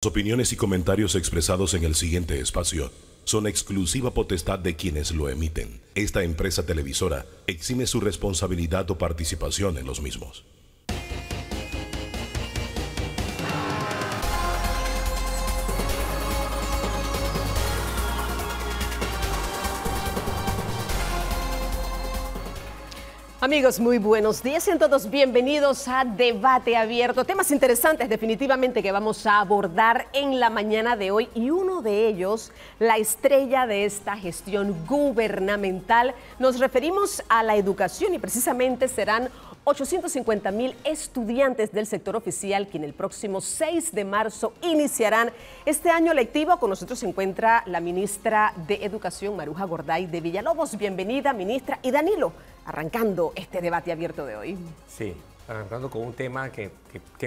Las opiniones y comentarios expresados en el siguiente espacio son exclusiva potestad de quienes lo emiten. Esta empresa televisora exime su responsabilidad o participación en los mismos. Amigos, muy buenos días. Sean todos bienvenidos a Debate Abierto. Temas interesantes definitivamente que vamos a abordar en la mañana de hoy y uno de ellos, la estrella de esta gestión gubernamental. Nos referimos a la educación y precisamente serán 850 mil estudiantes del sector oficial, que en el próximo 6 de marzo iniciarán este año lectivo. Con nosotros se encuentra la ministra de Educación, Maruja Gorday de Villalobos. Bienvenida, ministra. Y Danilo, arrancando este debate abierto de hoy. Sí, arrancando con un tema que,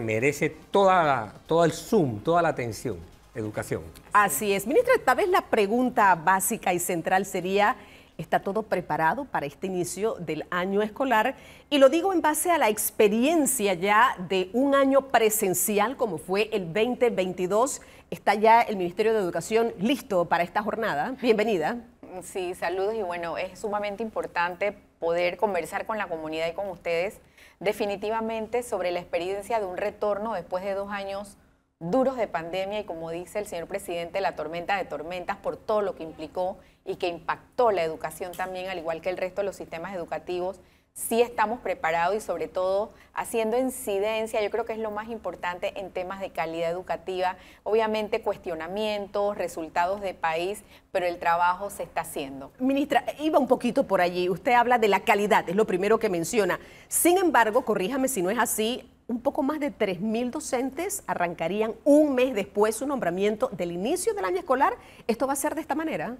merece toda, todo el zoom, toda la atención, educación. Así es. Ministra, tal vez la pregunta básica y central sería está todo preparado para este inicio del año escolar y lo digo en base a la experiencia ya de un año presencial como fue el 2022. Está ya el Ministerio de Educación listo para esta jornada. Bienvenida. Sí, saludos y bueno, es sumamente importante poder conversar con la comunidad y con ustedes definitivamente sobre la experiencia de un retorno después de dos años duros de pandemia y como dice el señor presidente, la tormenta de tormentas por todo lo que implicó y que impactó la educación también, al igual que el resto de los sistemas educativos, sí estamos preparados y sobre todo haciendo incidencia, yo creo que es lo más importante en temas de calidad educativa, obviamente cuestionamientos, resultados de país, pero el trabajo se está haciendo. Ministra, iba un poquito por allí, usted habla de la calidad, es lo primero que menciona, sin embargo, corríjame si no es así, un poco más de 3.000 docentes arrancarían un mes después su nombramiento del inicio del año escolar, ¿esto va a ser de esta manera?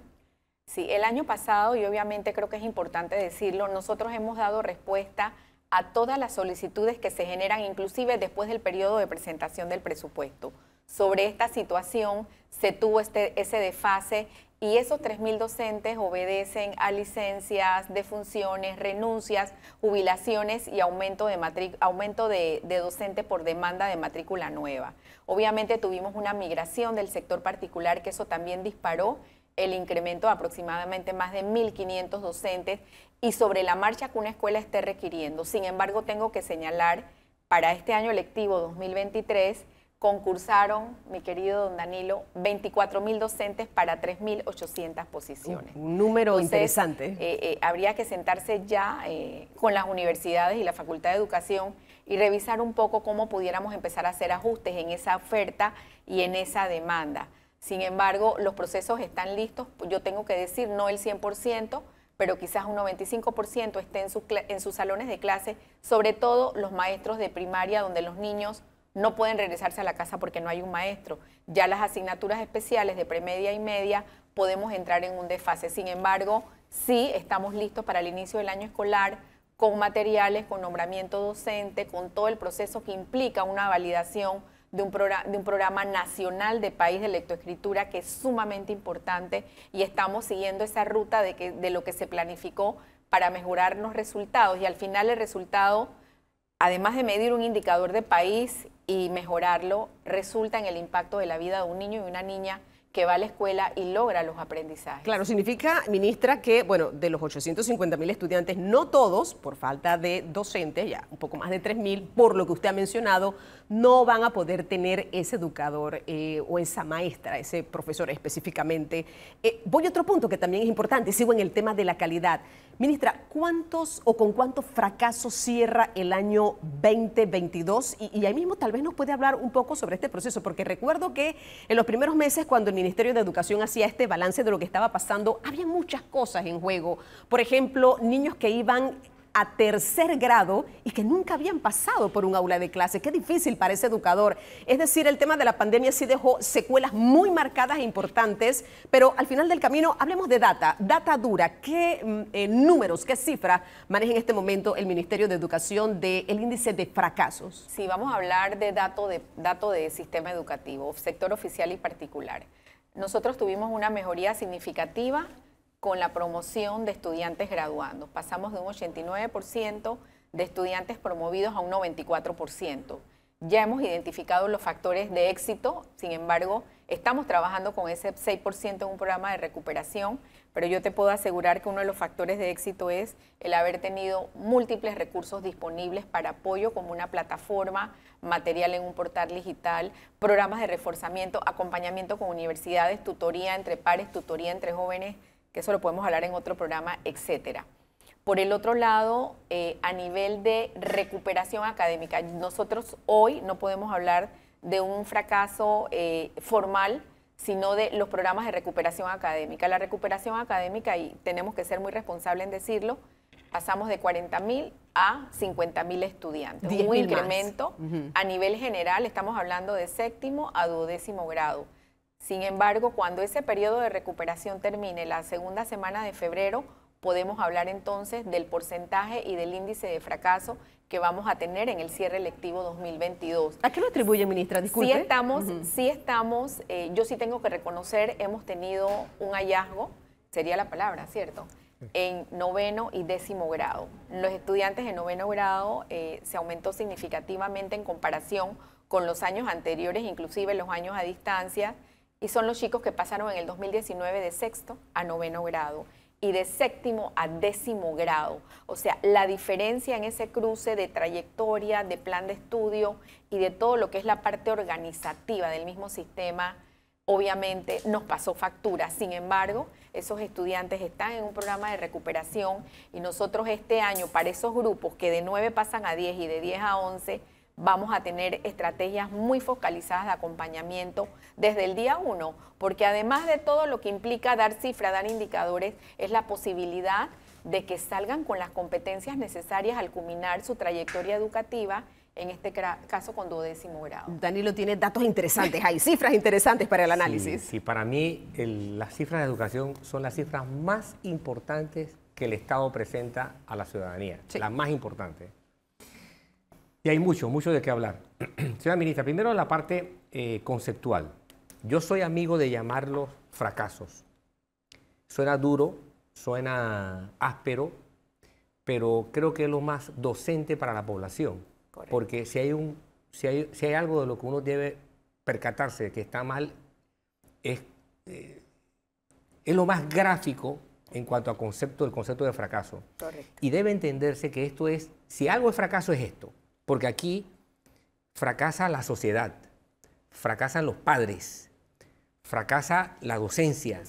Sí, el año pasado, y obviamente creo que es importante decirlo, nosotros hemos dado respuesta a todas las solicitudes que se generan, inclusive después del periodo de presentación del presupuesto. Sobre esta situación se tuvo este, ese desfase y esos 3.000 docentes obedecen a licencias, defunciones, renuncias, jubilaciones y aumento, de, aumento de docente por demanda de matrícula nueva. Obviamente tuvimos una migración del sector particular que eso también disparó el incremento de aproximadamente más de 1.500 docentes y sobre la marcha que una escuela esté requiriendo. Sin embargo, tengo que señalar, para este año lectivo 2023 concursaron, mi querido don Danilo, 24.000 docentes para 3.800 posiciones. Un número interesante. Eh, eh, habría que sentarse ya eh, con las universidades y la Facultad de Educación y revisar un poco cómo pudiéramos empezar a hacer ajustes en esa oferta y en esa demanda. Sin embargo, los procesos están listos. Yo tengo que decir no el 100%, pero quizás un 95% esté en, en sus salones de clase, sobre todo los maestros de primaria, donde los niños no pueden regresarse a la casa porque no hay un maestro. Ya las asignaturas especiales de premedia y media podemos entrar en un desfase. Sin embargo, sí estamos listos para el inicio del año escolar con materiales, con nombramiento docente, con todo el proceso que implica una validación de un, programa, nacional de país de lectoescritura que es sumamente importante y estamos siguiendo esa ruta de, de lo que se planificó para mejorar los resultados y al final el resultado, además de medir un indicador de país y mejorarlo, resulta en el impacto de la vida de un niño y una niña que va a la escuela y logra los aprendizajes. Claro, significa, ministra, que, bueno, de los 850 mil estudiantes, no todos, por falta de docentes, ya un poco más de 3 mil, por lo que usted ha mencionado, no van a poder tener ese educador eh, o esa maestra, ese profesor específicamente. Eh, voy a otro punto que también es importante, sigo en el tema de la calidad. Ministra, ¿cuántos o con cuántos fracasos cierra el año 2022? Y, y, ahí mismo tal vez nos puede hablar un poco sobre este proceso, porque recuerdo que en los primeros meses, cuando el Ministerio de Educación hacía este balance de lo que estaba pasando, había muchas cosas en juego. Por ejemplo, niños que iban a tercer grado y que nunca habían pasado por un aula de clase. Qué difícil para ese educador. Es decir, el tema de la pandemia sí dejó secuelas muy marcadas e importantes, pero al final del camino hablemos de data, data dura. ¿Qué mm, eh, números, qué cifras maneja en este momento el Ministerio de Educación del el índice de fracasos? Sí, vamos a hablar de dato de, dato de sistema educativo, sector oficial y particular. Nosotros tuvimos una mejoría significativa con la promoción de estudiantes graduando. Pasamos de un 89% de estudiantes promovidos a un 94%. Ya hemos identificado los factores de éxito, sin embargo, estamos trabajando con ese 6% en un programa de recuperación, pero yo te puedo asegurar que uno de los factores de éxito es el haber tenido múltiples recursos disponibles para apoyo como una plataforma, material en un portal digital, programas de reforzamiento, acompañamiento con universidades, tutoría entre pares, tutoría entre jóvenes que eso lo podemos hablar en otro programa, etcétera. Por el otro lado, eh, a nivel de recuperación académica, nosotros hoy no podemos hablar de un fracaso eh, formal, sino de los programas de recuperación académica. La recuperación académica, y tenemos que ser muy responsables en decirlo, pasamos de 40.000 a 50.000 estudiantes. Un incremento a nivel general, estamos hablando de séptimo a duodécimo grado. Sin embargo, cuando ese periodo de recuperación termine la segunda semana de febrero, podemos hablar entonces del porcentaje y del índice de fracaso que vamos a tener en el cierre electivo 2022. ¿A qué lo atribuye, ministra? Disculpe. Sí estamos, estamos eh, yo sí tengo que reconocer, hemos tenido un hallazgo, sería la palabra, ¿cierto? en noveno y décimo grado. Los estudiantes de noveno grado eh, se aumentó significativamente en comparación con los años anteriores, inclusive los años a distancia, y son los chicos que pasaron en el 2019 de sexto a noveno grado y de séptimo a décimo grado. O sea, la diferencia en ese cruce de trayectoria, de plan de estudio y de todo lo que es la parte organizativa del mismo sistema, obviamente nos pasó factura. Sin embargo, esos estudiantes están en un programa de recuperación y nosotros este año, para esos grupos que de nueve pasan a diez y de diez a once, vamos a tener estrategias muy focalizadas de acompañamiento desde el día uno, porque además de todo lo que implica dar cifras, dar indicadores, es la posibilidad de que salgan con las competencias necesarias al culminar su trayectoria educativa en este caso con duodécimo grado. Danilo tiene datos interesantes, hay cifras interesantes para el análisis. Sí, para mí las cifras de educación son las cifras más importantes que el Estado presenta a la ciudadanía, las más importantes. Y hay mucho, mucho de qué hablar. Señora ministra, primero la parte eh, conceptual. Yo soy amigo de llamarlos fracasos. Suena duro, suena áspero, pero creo que es lo más docente para la población. Porque si hay, un, si, hay, algo de lo que uno debe percatarse de que está mal, es, eh, es lo más gráfico en cuanto al concepto, el concepto de fracaso. Y debe entenderse que esto es, si algo es fracaso es esto. Porque aquí fracasa la sociedad, fracasan los padres, fracasa la docencia,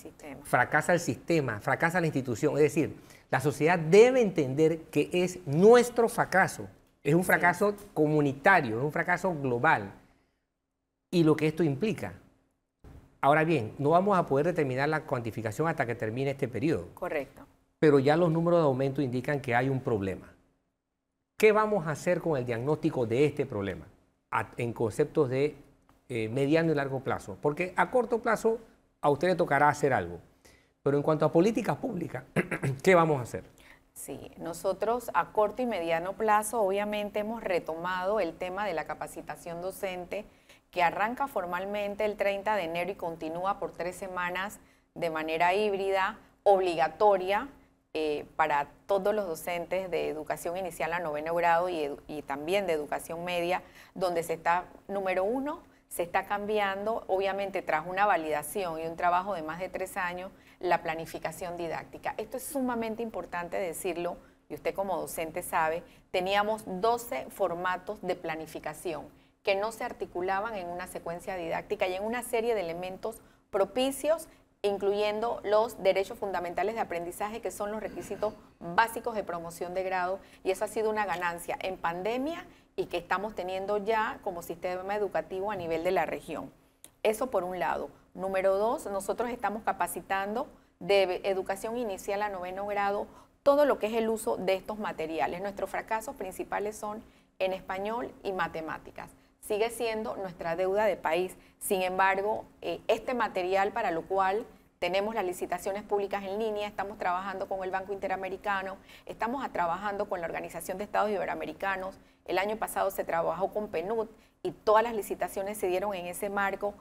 fracasa el sistema, fracasa la institución. Es decir, la sociedad debe entender que es nuestro fracaso, es un fracaso comunitario, es un fracaso global. Y lo que esto implica. Ahora bien, no vamos a poder determinar la cuantificación hasta que termine este periodo. Correcto. Pero ya los números de aumento indican que hay un problema. ¿Qué vamos a hacer con el diagnóstico de este problema en conceptos de eh, mediano y largo plazo? Porque a corto plazo a usted le tocará hacer algo. Pero en cuanto a políticas públicas, ¿qué vamos a hacer? Sí, nosotros a corto y mediano plazo obviamente hemos retomado el tema de la capacitación docente que arranca formalmente el 30 de enero y continúa por tres semanas de manera híbrida, obligatoria eh, para todos los docentes de educación inicial a noveno grado y, y también de educación media, donde se está, número uno, se está cambiando, obviamente tras una validación y un trabajo de más de tres años, la planificación didáctica. Esto es sumamente importante decirlo, y usted como docente sabe, teníamos 12 formatos de planificación que no se articulaban en una secuencia didáctica y en una serie de elementos propicios incluyendo los derechos fundamentales de aprendizaje, que son los requisitos básicos de promoción de grado, y eso ha sido una ganancia en pandemia y que estamos teniendo ya como sistema educativo a nivel de la región. Eso por un lado. Número dos, nosotros estamos capacitando de educación inicial a noveno grado todo lo que es el uso de estos materiales. Nuestros fracasos principales son en español y matemáticas sigue siendo nuestra deuda de país. Sin embargo, eh, este material para lo cual tenemos las licitaciones públicas en línea, estamos trabajando con el Banco Interamericano, estamos trabajando con la Organización de Estados Iberoamericanos, el año pasado se trabajó con Penut y todas las licitaciones se dieron en ese marco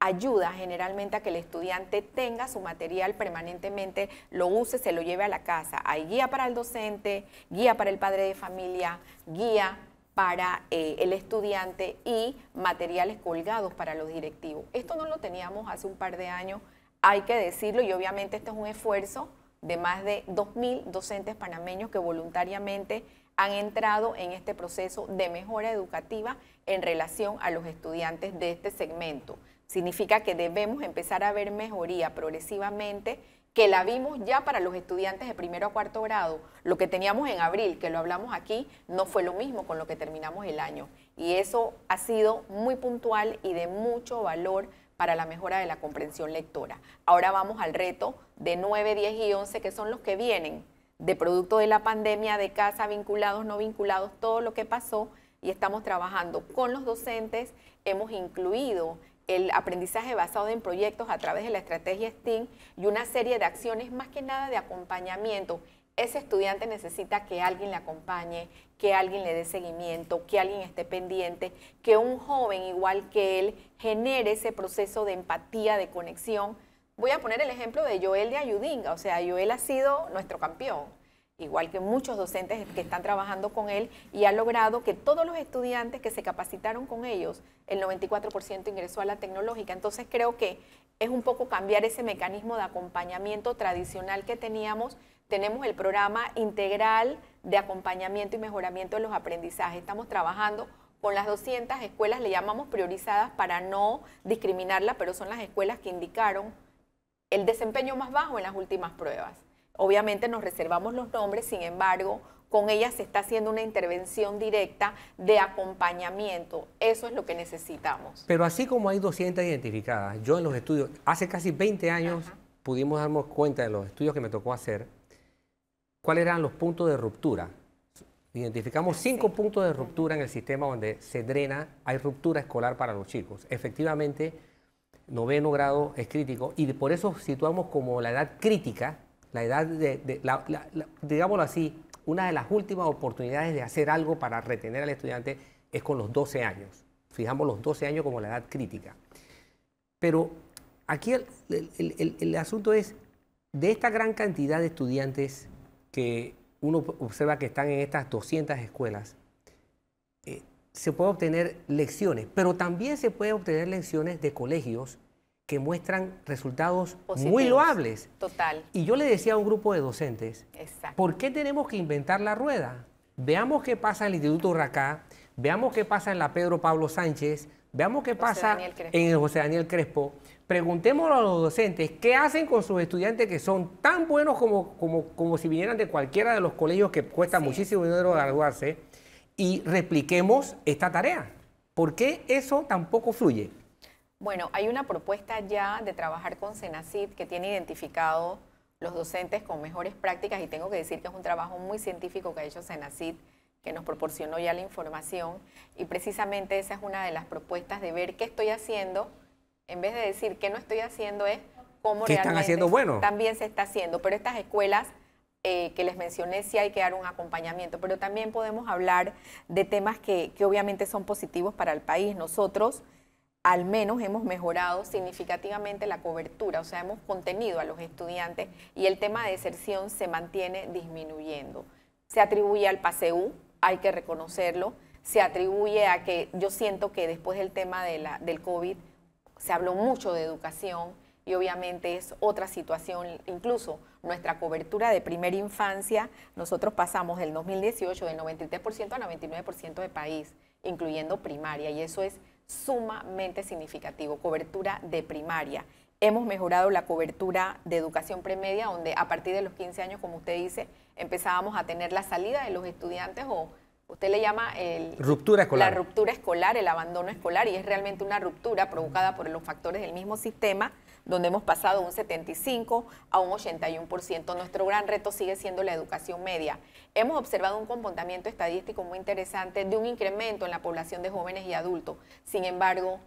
ayuda generalmente a que el estudiante tenga su material permanentemente, lo use, se lo lleve a la casa. Hay guía para el docente, guía para el padre de familia, guía para eh, el estudiante y materiales colgados para los directivos. Esto no lo teníamos hace un par de años, hay que decirlo, y obviamente este es un esfuerzo de más de 2.000 docentes panameños que voluntariamente han entrado en este proceso de mejora educativa en relación a los estudiantes de este segmento. Significa que debemos empezar a ver mejoría progresivamente que la vimos ya para los estudiantes de primero a cuarto grado. Lo que teníamos en abril, que lo hablamos aquí, no fue lo mismo con lo que terminamos el año. Y eso ha sido muy puntual y de mucho valor para la mejora de la comprensión lectora. Ahora vamos al reto de 9, 10 y 11, que son los que vienen de producto de la pandemia, de casa, vinculados, no vinculados, todo lo que pasó y estamos trabajando con los docentes. Hemos incluido el aprendizaje basado en proyectos a través de la estrategia STEAM y una serie de acciones, más que nada de acompañamiento. Ese estudiante necesita que alguien le acompañe, que alguien le dé seguimiento, que alguien esté pendiente, que un joven igual que él genere ese proceso de empatía, de conexión. Voy a poner el ejemplo de Joel de Ayudinga, o sea, Joel ha sido nuestro campeón igual que muchos docentes que están trabajando con él, y ha logrado que todos los estudiantes que se capacitaron con ellos, el 94% ingresó a la tecnológica. Entonces creo que es un poco cambiar ese mecanismo de acompañamiento tradicional que teníamos. Tenemos el programa integral de acompañamiento y mejoramiento de los aprendizajes. Estamos trabajando con las 200 escuelas, le llamamos priorizadas para no discriminarla, pero son las escuelas que indicaron el desempeño más bajo en las últimas pruebas. Obviamente nos reservamos los nombres, sin embargo, con ella se está haciendo una intervención directa de acompañamiento. Eso es lo que necesitamos. Pero así como hay 200 identificadas, yo en los estudios, hace casi 20 años pudimos darnos cuenta de los estudios que me tocó hacer, cuáles eran los puntos de ruptura. Identificamos cinco puntos de ruptura en el sistema donde se drena, hay ruptura escolar para los chicos. Efectivamente, noveno grado es crítico y por eso situamos como la edad crítica la edad de, digámoslo así, una de las últimas oportunidades de hacer algo para retener al estudiante es con los 12 años. Fijamos los 12 años como la edad crítica. Pero aquí el, asunto es, de esta gran cantidad de estudiantes que uno observa que están en estas 200 escuelas, eh, se puede obtener lecciones, pero también se puede obtener lecciones de colegios que muestran resultados muy loables. Total. Y yo le decía a un grupo de docentes, ¿por qué tenemos que inventar la rueda? Veamos qué pasa en el Instituto Racá, veamos qué pasa en la Pedro Pablo Sánchez, veamos qué pasa en el José Daniel Crespo. Preguntémoslo a los docentes qué hacen con sus estudiantes que son tan buenos como, como, si vinieran de cualquiera de los colegios que cuesta muchísimo dinero graduarse y repliquemos esta tarea. ¿Por qué eso tampoco fluye? Bueno, hay una propuesta ya de trabajar con Senacid que tiene identificado los docentes con mejores prácticas y tengo que decir que es un trabajo muy científico que ha hecho Senacid que nos proporcionó ya la información y precisamente esa es una de las propuestas de ver qué estoy haciendo, en vez de decir qué no estoy haciendo es cómo están haciendo bueno. también se está haciendo, pero estas escuelas eh, que les mencioné sí hay que dar un acompañamiento, pero también podemos hablar de temas que, que obviamente son positivos para el país. Nosotros al menos hemos mejorado significativamente la cobertura, o sea, hemos contenido a los estudiantes y el tema de deserción se mantiene disminuyendo. Se atribuye al PASEU, hay que reconocerlo, se atribuye a que yo siento que después del tema del COVID se habló mucho de educación y obviamente es otra situación, incluso nuestra cobertura de primera infancia, nosotros pasamos del 2018 del 93% al 99% de país, incluyendo primaria, y eso es sumamente significativo, cobertura de primaria. Hemos mejorado la cobertura de educación premedia, donde a partir de los 15 años, como usted dice, empezábamos a tener la salida de los estudiantes o usted le llama el, ruptura escolar. la ruptura escolar, el abandono escolar, y es realmente una ruptura provocada por los factores del mismo sistema, donde hemos pasado de un 75 a un 81%. Nuestro gran reto sigue siendo la educación media hemos observado un comportamiento estadístico muy interesante de un incremento en la población de jóvenes y adultos. Sin embargo,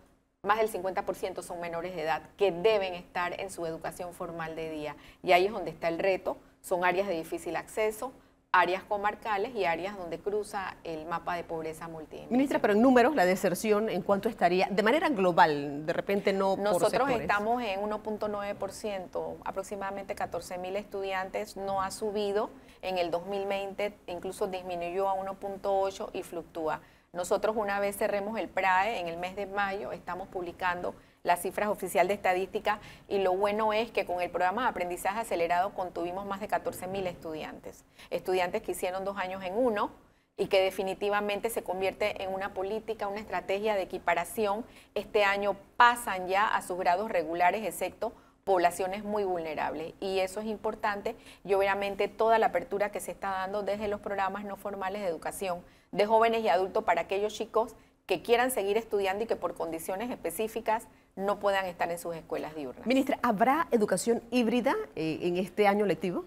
más del 50% son menores de edad que deben estar en su educación formal de día. Y ahí es donde está el reto. Son áreas de difícil acceso, áreas comarcales y áreas donde cruza el mapa de pobreza multidimensional. Ministra, pero en números, la deserción, ¿en cuánto estaría? De manera global, de repente no Nosotros estamos en 1.9%, aproximadamente 14.000 estudiantes, no ha subido en el 2020 incluso disminuyó a 1.8 y fluctúa. Nosotros una vez cerremos el PRAE en el mes de mayo, estamos publicando las cifras oficial de estadística y lo bueno es que con el programa de aprendizaje acelerado contuvimos más de 14.000 estudiantes, estudiantes que hicieron dos años en uno y que definitivamente se convierte en una política, una estrategia de equiparación. Este año pasan ya a sus grados regulares, excepto poblaciones muy vulnerables y eso es importante y obviamente toda la apertura que se está dando desde los programas no formales de educación de jóvenes y adultos para aquellos chicos que quieran seguir estudiando y que por condiciones específicas no puedan estar en sus escuelas diurnas. Ministra, ¿habrá educación híbrida eh, en este año lectivo?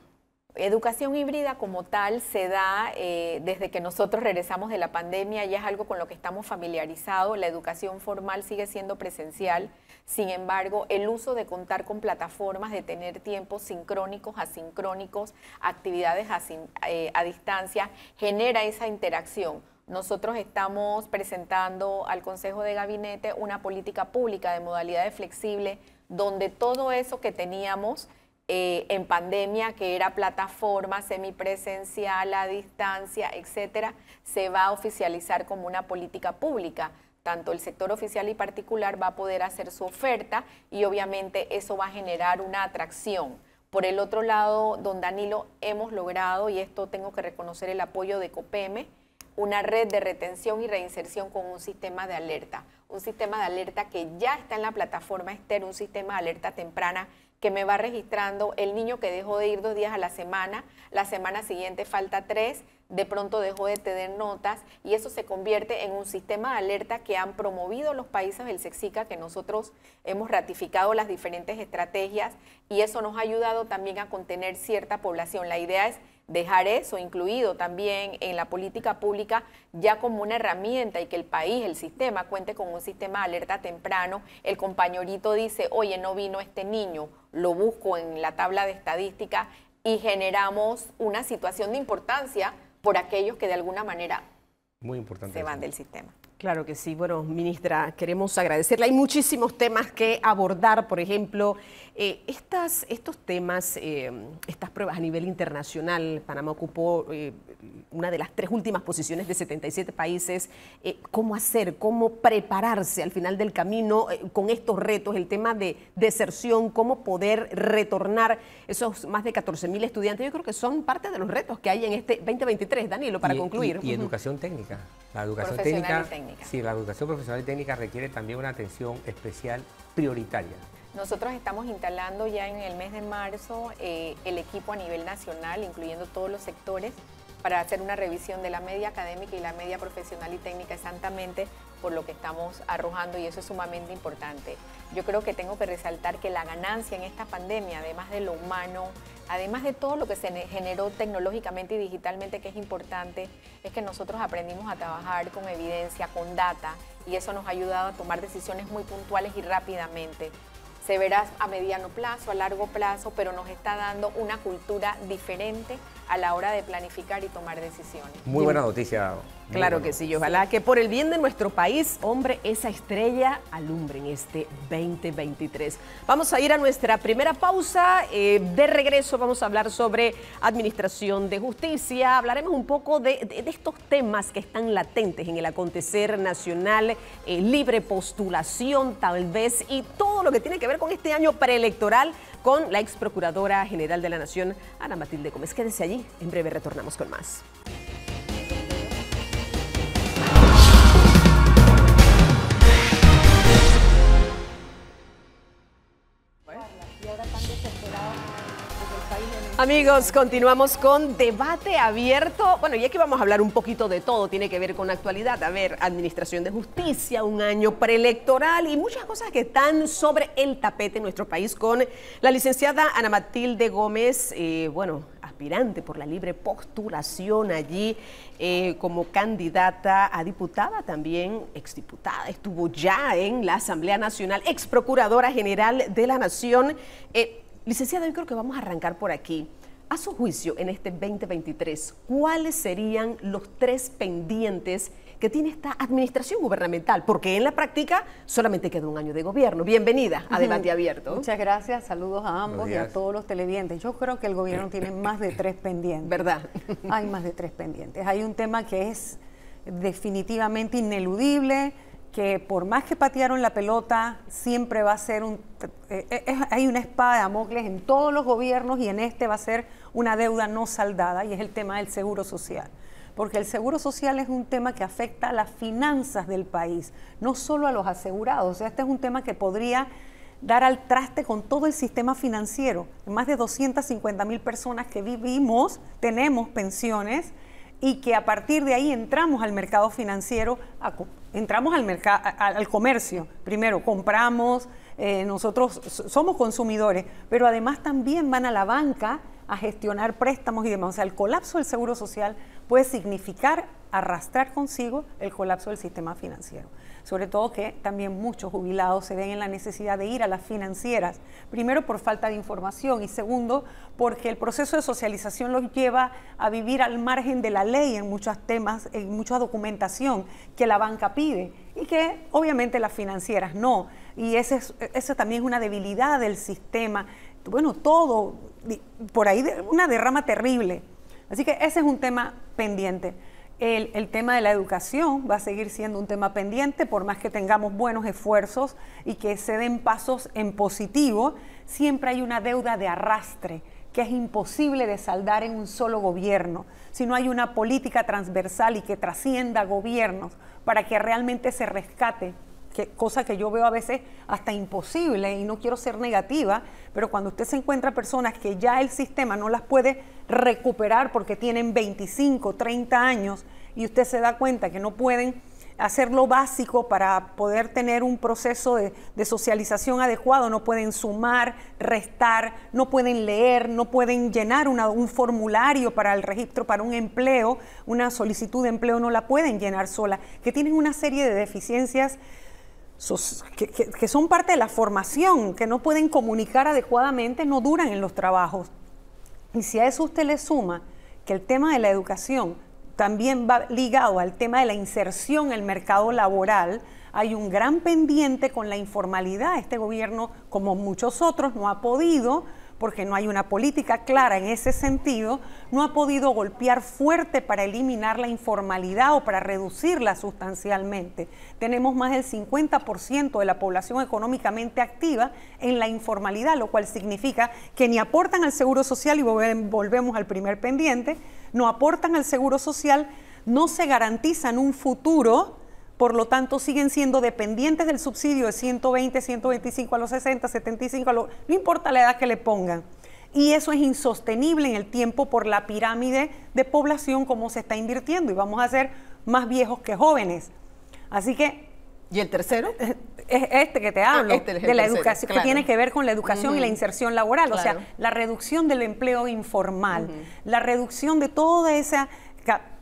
Educación híbrida como tal se da eh, desde que nosotros regresamos de la pandemia, ya es algo con lo que estamos familiarizados, la educación formal sigue siendo presencial, sin embargo, el uso de contar con plataformas, de tener tiempos sincrónicos, asincrónicos, actividades eh, a distancia, genera esa interacción. Nosotros estamos presentando al Consejo de Gabinete una política pública de modalidades flexibles donde todo eso que teníamos eh, en pandemia, que era plataforma semipresencial, a distancia, etcétera, se va a oficializar como una política pública. Tanto el sector oficial y particular va a poder hacer su oferta y obviamente eso va a generar una atracción. Por el otro lado, don Danilo, hemos logrado, y esto tengo que reconocer el apoyo de COPEME, una red de retención y reinserción con un sistema de alerta. Un sistema de alerta que ya está en la plataforma Esther, un sistema de alerta temprana que me va registrando el niño que dejó de ir dos días a la semana, la semana siguiente falta tres, de pronto dejó de tener notas y eso se convierte en un sistema de alerta que han promovido los países del SEXICA, que nosotros hemos ratificado las diferentes estrategias y eso nos ha ayudado también a contener cierta población. La idea es dejar eso incluido también en la política pública ya como una herramienta y que el país, el sistema, cuente con un sistema de alerta temprano. El compañerito dice, oye, no vino este niño, lo busco en la tabla de estadística y generamos una situación de importancia por aquellos que de alguna manera se van del sistema. Claro que sí. Bueno, ministra, queremos agradecerle. Hay muchísimos temas que abordar, por ejemplo, eh, estas, estos temas, eh, estas pruebas a nivel internacional. Panamá ocupó eh, una de las tres últimas posiciones de 77 países. ¿Cómo hacer? ¿Cómo prepararse al final del camino con estos retos? El tema de deserción, cómo poder retornar esos más de 14 mil estudiantes. Yo creo que son parte de los retos que hay en este 2023, Danilo, para e- concluir. Y, y educación técnica. La educación técnica Sí, la educación profesional y técnica requiere también una atención especial prioritaria. Nosotros estamos instalando ya en el mes de marzo eh, el equipo a nivel nacional, incluyendo todos los sectores, para hacer una revisión de la media académica y la media profesional y técnica exactamente por lo que estamos arrojando y eso es sumamente importante. Yo creo que tengo que resaltar que la ganancia en esta pandemia, además de lo humano, además de todo lo que se generó tecnológicamente y digitalmente que es importante, es que nosotros aprendimos a trabajar con evidencia, con data y eso nos ha ayudado a tomar decisiones muy puntuales y rápidamente se verá a mediano plazo, a largo plazo, pero nos está dando una cultura diferente a la hora de planificar y tomar decisiones. Muy buena noticia, Claro que sí, ojalá que por el bien de nuestro país, hombre, esa estrella alumbre en este 2023. Vamos a ir a nuestra primera pausa. Eh, de regreso vamos a hablar sobre administración de justicia. Hablaremos un poco de, estos temas que están latentes en el acontecer nacional, eh, libre postulación tal vez, y todo lo que tiene que ver con este año preelectoral con la ex Procuradora General de la Nación, Ana Matilde Gómez. Quédese allí, en breve retornamos con más. Amigos, continuamos con debate abierto. Bueno, y aquí vamos a hablar un poquito de todo, tiene que ver con actualidad. A ver, administración de justicia, un año preelectoral y muchas cosas que están sobre el tapete en nuestro país con la licenciada Ana Matilde Gómez, eh, bueno, aspirante por la libre postulación allí eh, como candidata a diputada, también exdiputada, estuvo ya en la Asamblea Nacional, ex procuradora general de la Nación. Eh, Licenciada, yo creo que vamos a arrancar por aquí. A su juicio, en este 2023, ¿cuáles serían los tres pendientes que tiene esta administración gubernamental? Porque en la práctica solamente queda un año de gobierno. Bienvenida a Debate Abierto. Muchas gracias, saludos a ambos y a todos los televidentes. Yo creo que el gobierno tiene más de tres pendientes. ¿Verdad? Hay más de tres pendientes. Hay un tema que es definitivamente ineludible, que por más que patearon la pelota, siempre va a ser un... Eh, eh, hay una espada de en todos los gobiernos y en este va a ser una deuda no saldada y es el tema del seguro social. Porque el seguro social es un tema que afecta a las finanzas del país, no solo a los asegurados. este es un tema que podría dar al traste con todo el sistema financiero. Más de 250 mil personas que vivimos, tenemos pensiones, y que a partir de ahí entramos al mercado financiero, entramos al, mercado, al comercio. Primero, compramos, eh, nosotros somos consumidores, pero además también van a la banca a gestionar préstamos y demás. O sea, el colapso del seguro social puede significar arrastrar consigo el colapso del sistema financiero sobre todo que también muchos jubilados se ven en la necesidad de ir a las financieras, primero por falta de información y segundo porque el proceso de socialización los lleva a vivir al margen de la ley en muchos temas, en mucha documentación que la banca pide y que obviamente las financieras no. Y eso es, también es una debilidad del sistema. Bueno, todo, por ahí una derrama terrible. Así que ese es un tema pendiente el, tema de la educación va a seguir siendo un tema pendiente, por más que tengamos buenos esfuerzos y que se den pasos en positivo, siempre hay una deuda de arrastre que es imposible de saldar en un solo gobierno, si no hay una política transversal y que trascienda gobiernos para que realmente se rescate cosa que yo veo a veces hasta imposible y no quiero ser negativa, pero cuando usted se encuentra personas que ya el sistema no las puede recuperar porque tienen 25, 30 años y usted se da cuenta que no pueden hacer lo básico para poder tener un proceso de, socialización adecuado. No pueden sumar, restar, no pueden leer, no pueden llenar un formulario para el registro, para un empleo, una solicitud de empleo no la pueden llenar sola, que tienen una serie de deficiencias. que son parte de la formación, que no pueden comunicar adecuadamente, no duran en los trabajos. Y si a eso usted le suma que el tema de la educación también va ligado al tema de la inserción en el mercado laboral. Hay un gran pendiente con la informalidad. Este gobierno, como muchos otros, no ha podido porque no hay una política clara en ese sentido, no ha podido golpear fuerte para eliminar la informalidad o para reducirla sustancialmente. Tenemos más del 50% de la población económicamente activa en la informalidad, lo cual significa que ni aportan al Seguro Social, y volvemos al primer pendiente, no aportan al Seguro Social, no se garantizan un futuro por lo tanto siguen siendo dependientes del subsidio de 120, 125 a los 60, 75, a los, no importa la edad que le pongan. Y eso es insostenible en el tiempo por la pirámide de población como se está invirtiendo y vamos a ser más viejos que jóvenes. Así que... ¿Y el tercero? Eh, es este que te ah, hablo, este de la educación, que tiene que ver con la educación y la inserción laboral, o sea, la reducción del empleo informal, la reducción de toda esa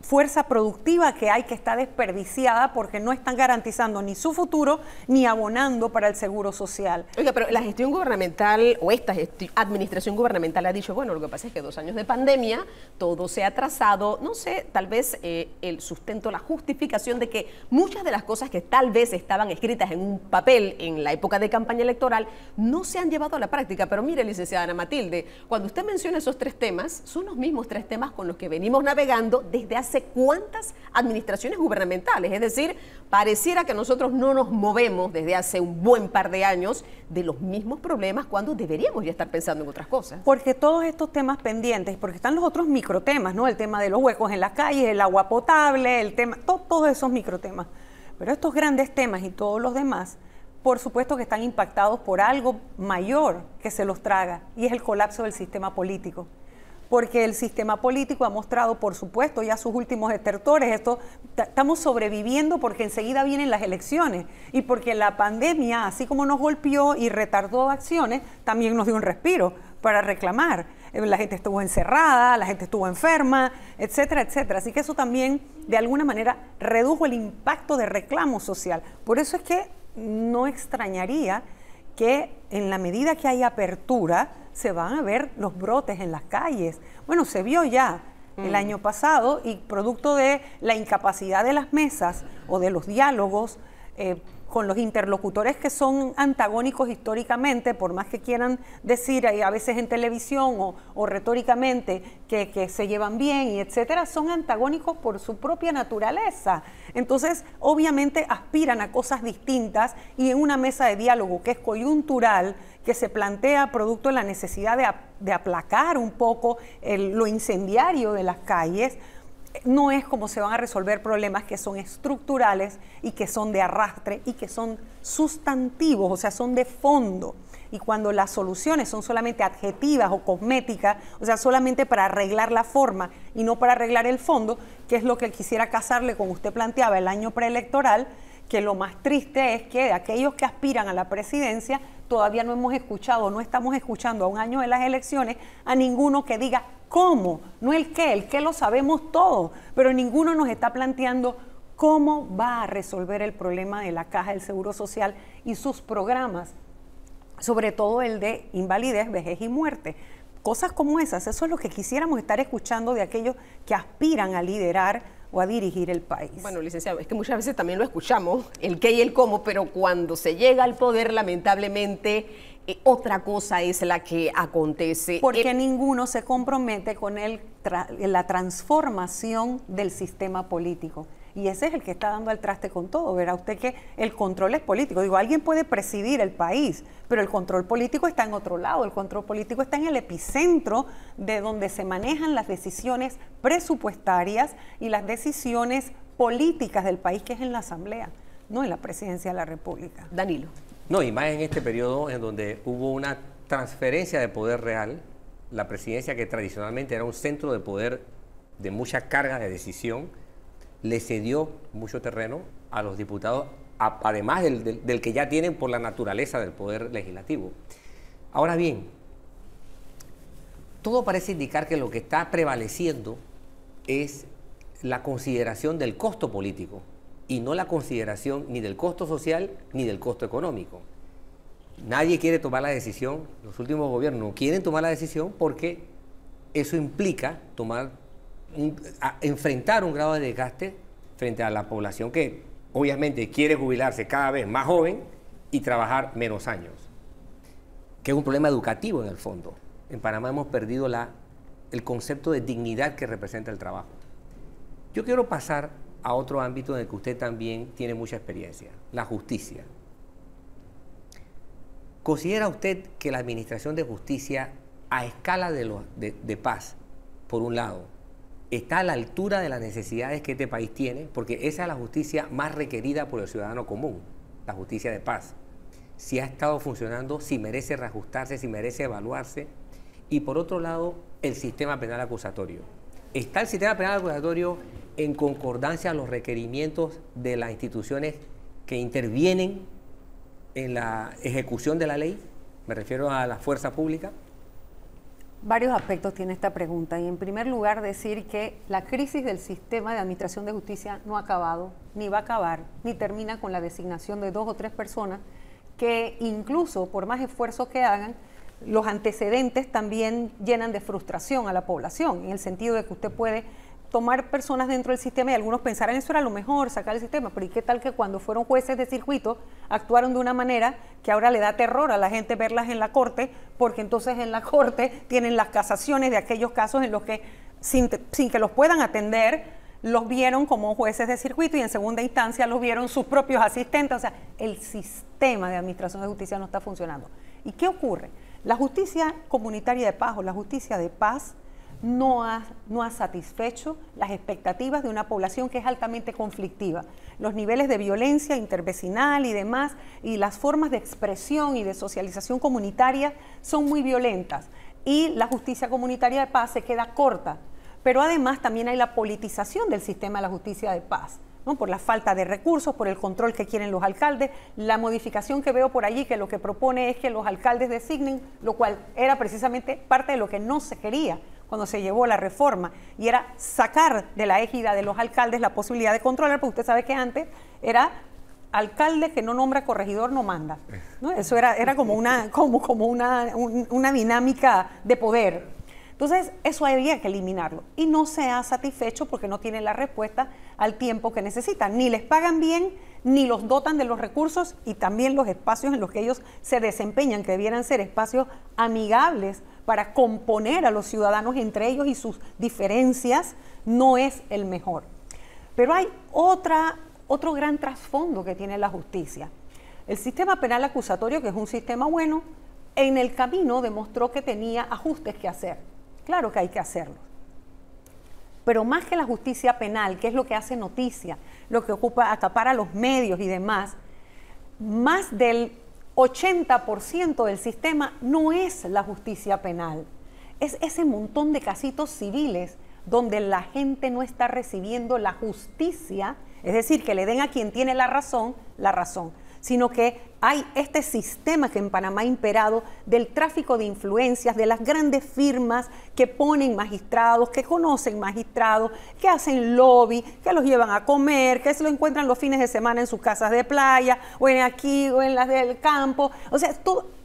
fuerza productiva que hay que está desperdiciada porque no están garantizando ni su futuro ni abonando para el seguro social. Oiga, pero la gestión gubernamental o esta administración gubernamental ha dicho, bueno, lo que pasa es que dos años de pandemia, todo se ha atrasado, no sé, tal vez eh, el sustento, la justificación de que muchas de las cosas que tal vez estaban escritas en un papel en la época de campaña electoral no se han llevado a la práctica. Pero mire, licenciada Ana Matilde, cuando usted menciona esos tres temas, son los mismos tres temas con los que venimos navegando desde hace cuántas administraciones gubernamentales. Es decir, pareciera que nosotros no nos movemos desde hace un buen par de años de los mismos problemas cuando deberíamos ya estar pensando en otras cosas. Porque todos estos temas pendientes, porque están los otros microtemas, ¿no? El tema de los huecos en las calles, el agua potable, el tema, todos esos microtemas. Pero estos grandes temas y todos los demás, por supuesto que están impactados por algo mayor que se los traga, y es el colapso del sistema político porque el sistema político ha mostrado, por supuesto, ya sus últimos estertores. Esto, estamos sobreviviendo porque enseguida vienen las elecciones y porque la pandemia, así como nos golpeó y retardó acciones, también nos dio un respiro para reclamar. Eh, la gente estuvo encerrada, la gente estuvo enferma, etcétera, etcétera. Así que eso también, de alguna manera, redujo el impacto de reclamo social. Por eso es que no extrañaría que en la medida que hay apertura, se van a ver los brotes en las calles. Bueno, se vio ya el mm. año pasado y producto de la incapacidad de las mesas o de los diálogos, eh, con los interlocutores que son antagónicos históricamente, por más que quieran decir eh, a veces en televisión o, retóricamente que, se llevan bien y etcétera, son antagónicos por su propia naturaleza. Entonces, obviamente aspiran a cosas distintas y en una mesa de diálogo que es coyuntural, que se plantea producto de la necesidad de, aplacar un poco lo incendiario de las calles, no es como se van a resolver problemas que son estructurales y que son de arrastre y que son sustantivos, o sea, son de fondo. Y cuando las soluciones son solamente adjetivas o cosméticas, o sea, solamente para arreglar la forma y no para arreglar el fondo, que es lo que quisiera casarle con usted planteaba el año preelectoral, que lo más triste es que aquellos que aspiran a la presidencia todavía no hemos escuchado, no estamos escuchando a un año de las elecciones a ninguno que diga cómo, no el qué, el qué lo sabemos todos, pero ninguno nos está planteando cómo va a resolver el problema de la caja del Seguro Social y sus programas, sobre todo el de invalidez, vejez y muerte. Cosas como esas, eso es lo que quisiéramos estar escuchando de aquellos que aspiran a liderar o a dirigir el país. Bueno, licenciado, es que muchas veces también lo escuchamos, el qué y el cómo, pero cuando se llega al poder, lamentablemente, eh, otra cosa es la que acontece. Porque eh, ninguno se compromete con el la transformación del sistema político. Y ese es el que está dando al traste con todo. Verá usted que el control es político. Digo, alguien puede presidir el país, pero el control político está en otro lado. El control político está en el epicentro de donde se manejan las decisiones presupuestarias y las decisiones políticas del país, que es en la Asamblea, no en la Presidencia de la República. Danilo. No, y más en este periodo en donde hubo una transferencia de poder real, la presidencia que tradicionalmente era un centro de poder de mucha carga de decisión, le cedió mucho terreno a los diputados, además del, del que ya tienen por la naturaleza del poder legislativo. Ahora bien, todo parece indicar que lo que está prevaleciendo es la consideración del costo político y no la consideración ni del costo social ni del costo económico. Nadie quiere tomar la decisión, los últimos gobiernos no quieren tomar la decisión porque eso implica tomar enfrentar un grado de desgaste frente a la población que obviamente quiere jubilarse cada vez más joven y trabajar menos años, que es un problema educativo en el fondo. En Panamá hemos perdido la, el concepto de dignidad que representa el trabajo. Yo quiero pasar a otro ámbito en el que usted también tiene mucha experiencia, la justicia. ¿Considera usted que la Administración de Justicia a escala de paz, por un lado, está a la altura de las necesidades que este país tiene, porque esa es la justicia más requerida por el ciudadano común, la justicia de paz. Si ha estado funcionando, si merece reajustarse, si merece evaluarse. Y por otro lado, el sistema penal acusatorio. ¿Está el sistema penal acusatorio en concordancia a los requerimientos de las instituciones que intervienen en la ejecución de la ley? Me refiero a la fuerza pública. Varios aspectos tiene esta pregunta y en primer lugar decir que la crisis del sistema de administración de justicia no ha acabado, ni va a acabar, ni termina con la designación de dos o tres personas que incluso por más esfuerzos que hagan, los antecedentes también llenan de frustración a la población, en el sentido de que usted puede tomar personas dentro del sistema y algunos pensaran eso era lo mejor, sacar el sistema, pero ¿y qué tal que cuando fueron jueces de circuito actuaron de una manera que ahora le da terror a la gente verlas en la corte, porque entonces en la corte tienen las casaciones de aquellos casos en los que sin, sin que los puedan atender, los vieron como jueces de circuito y en segunda instancia los vieron sus propios asistentes, o sea, el sistema de administración de justicia no está funcionando. ¿Y qué ocurre? La justicia comunitaria de paz o la justicia de paz no ha, satisfecho las expectativas de una población que es altamente conflictiva. Los niveles de violencia intervecinal y demás, y las formas de expresión y de socialización comunitaria son muy violentas. Y la justicia comunitaria de paz se queda corta. Pero además también hay la politización del sistema de la justicia de paz. ¿no? por la falta de recursos, por el control que quieren los alcaldes. La modificación que veo por allí, que lo que propone es que los alcaldes designen, lo cual era precisamente parte de lo que no se quería cuando se llevó la reforma, y era sacar de la égida de los alcaldes la posibilidad de controlar, porque usted sabe que antes era alcalde que no nombra corregidor no manda. Eso era, era como, una, como, como una, dinámica de poder. Entonces, eso había que eliminarlo. Y no se ha satisfecho porque no tiene la respuesta al tiempo que necesitan. Ni les pagan bien, ni los dotan de los recursos y también los espacios en los que ellos se desempeñan, que debieran ser espacios amigables para componer a los ciudadanos entre ellos y sus diferencias no es el mejor. Pero hay otra, otro gran trasfondo que tiene la justicia. El sistema penal acusatorio, que es un sistema bueno, en el camino demostró que tenía ajustes que hacer. Claro que hay que hacerlo. Pero más que la justicia penal, que es lo que hace noticia, lo que ocupa, a los medios y demás, más del 80% del sistema no es la justicia penal, es ese montón de casitos civiles donde la gente no está recibiendo la justicia, es decir, que le den a quien tiene la razón, la razón sino que hay este sistema que en Panamá ha imperado del tráfico de influencias, de las grandes firmas que ponen magistrados, que conocen magistrados, que hacen lobby, que los llevan a comer, que se lo encuentran los fines de semana en sus casas de playa, o en aquí, o en las del campo. O sea,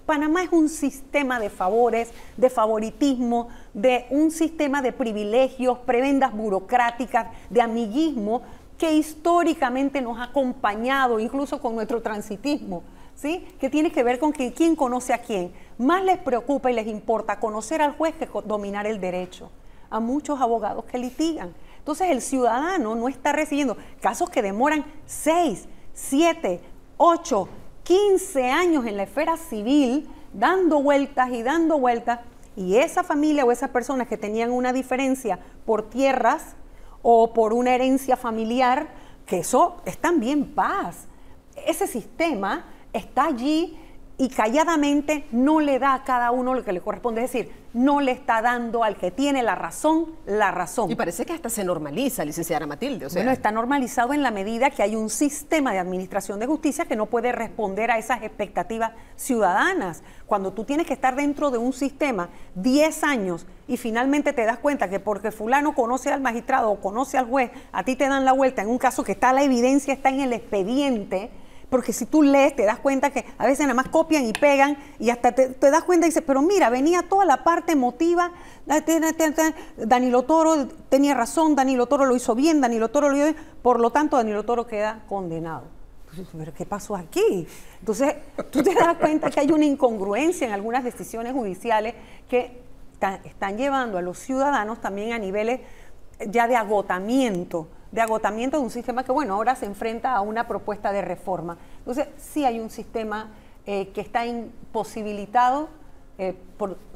Panamá es un sistema de favores, de favoritismo, de un sistema de privilegios, prebendas burocráticas, de amiguismo que históricamente nos ha acompañado, incluso con nuestro transitismo, ¿sí? que tiene que ver con que, quién conoce a quién. Más les preocupa y les importa conocer al juez que dominar el derecho. A muchos abogados que litigan. Entonces el ciudadano no está recibiendo casos que demoran 6, 7, 8, 15 años en la esfera civil, dando vueltas y dando vueltas. Y esa familia o esas personas que tenían una diferencia por tierras, o por una herencia familiar, que eso es también paz. Ese sistema está allí y calladamente no le da a cada uno lo que le corresponde. Es decir, no le está dando al que tiene la razón la razón. Y parece que hasta se normaliza, licenciada Matilde. O sea. Bueno, está normalizado en la medida que hay un sistema de administración de justicia que no puede responder a esas expectativas ciudadanas. Cuando tú tienes que estar dentro de un sistema 10 años y finalmente te das cuenta que porque fulano conoce al magistrado o conoce al juez, a ti te dan la vuelta en un caso que está la evidencia, está en el expediente porque si tú lees te das cuenta que a veces nada más copian y pegan y hasta te, das cuenta y dices, pero mira, venía toda la parte emotiva, ah, Danilo Toro tenía razón, Danilo Toro lo hizo bien, Danilo Toro lo hizo bien, por lo tanto Danilo Toro queda condenado. Pero ¿qué pasó aquí? Entonces, tú te das cuenta que hay una incongruencia en algunas decisiones judiciales que están llevando a los ciudadanos también a niveles ya de agotamiento de agotamiento de un sistema que, bueno, ahora se enfrenta a una propuesta de reforma. Entonces, sí hay un sistema eh, que está imposibilitado eh,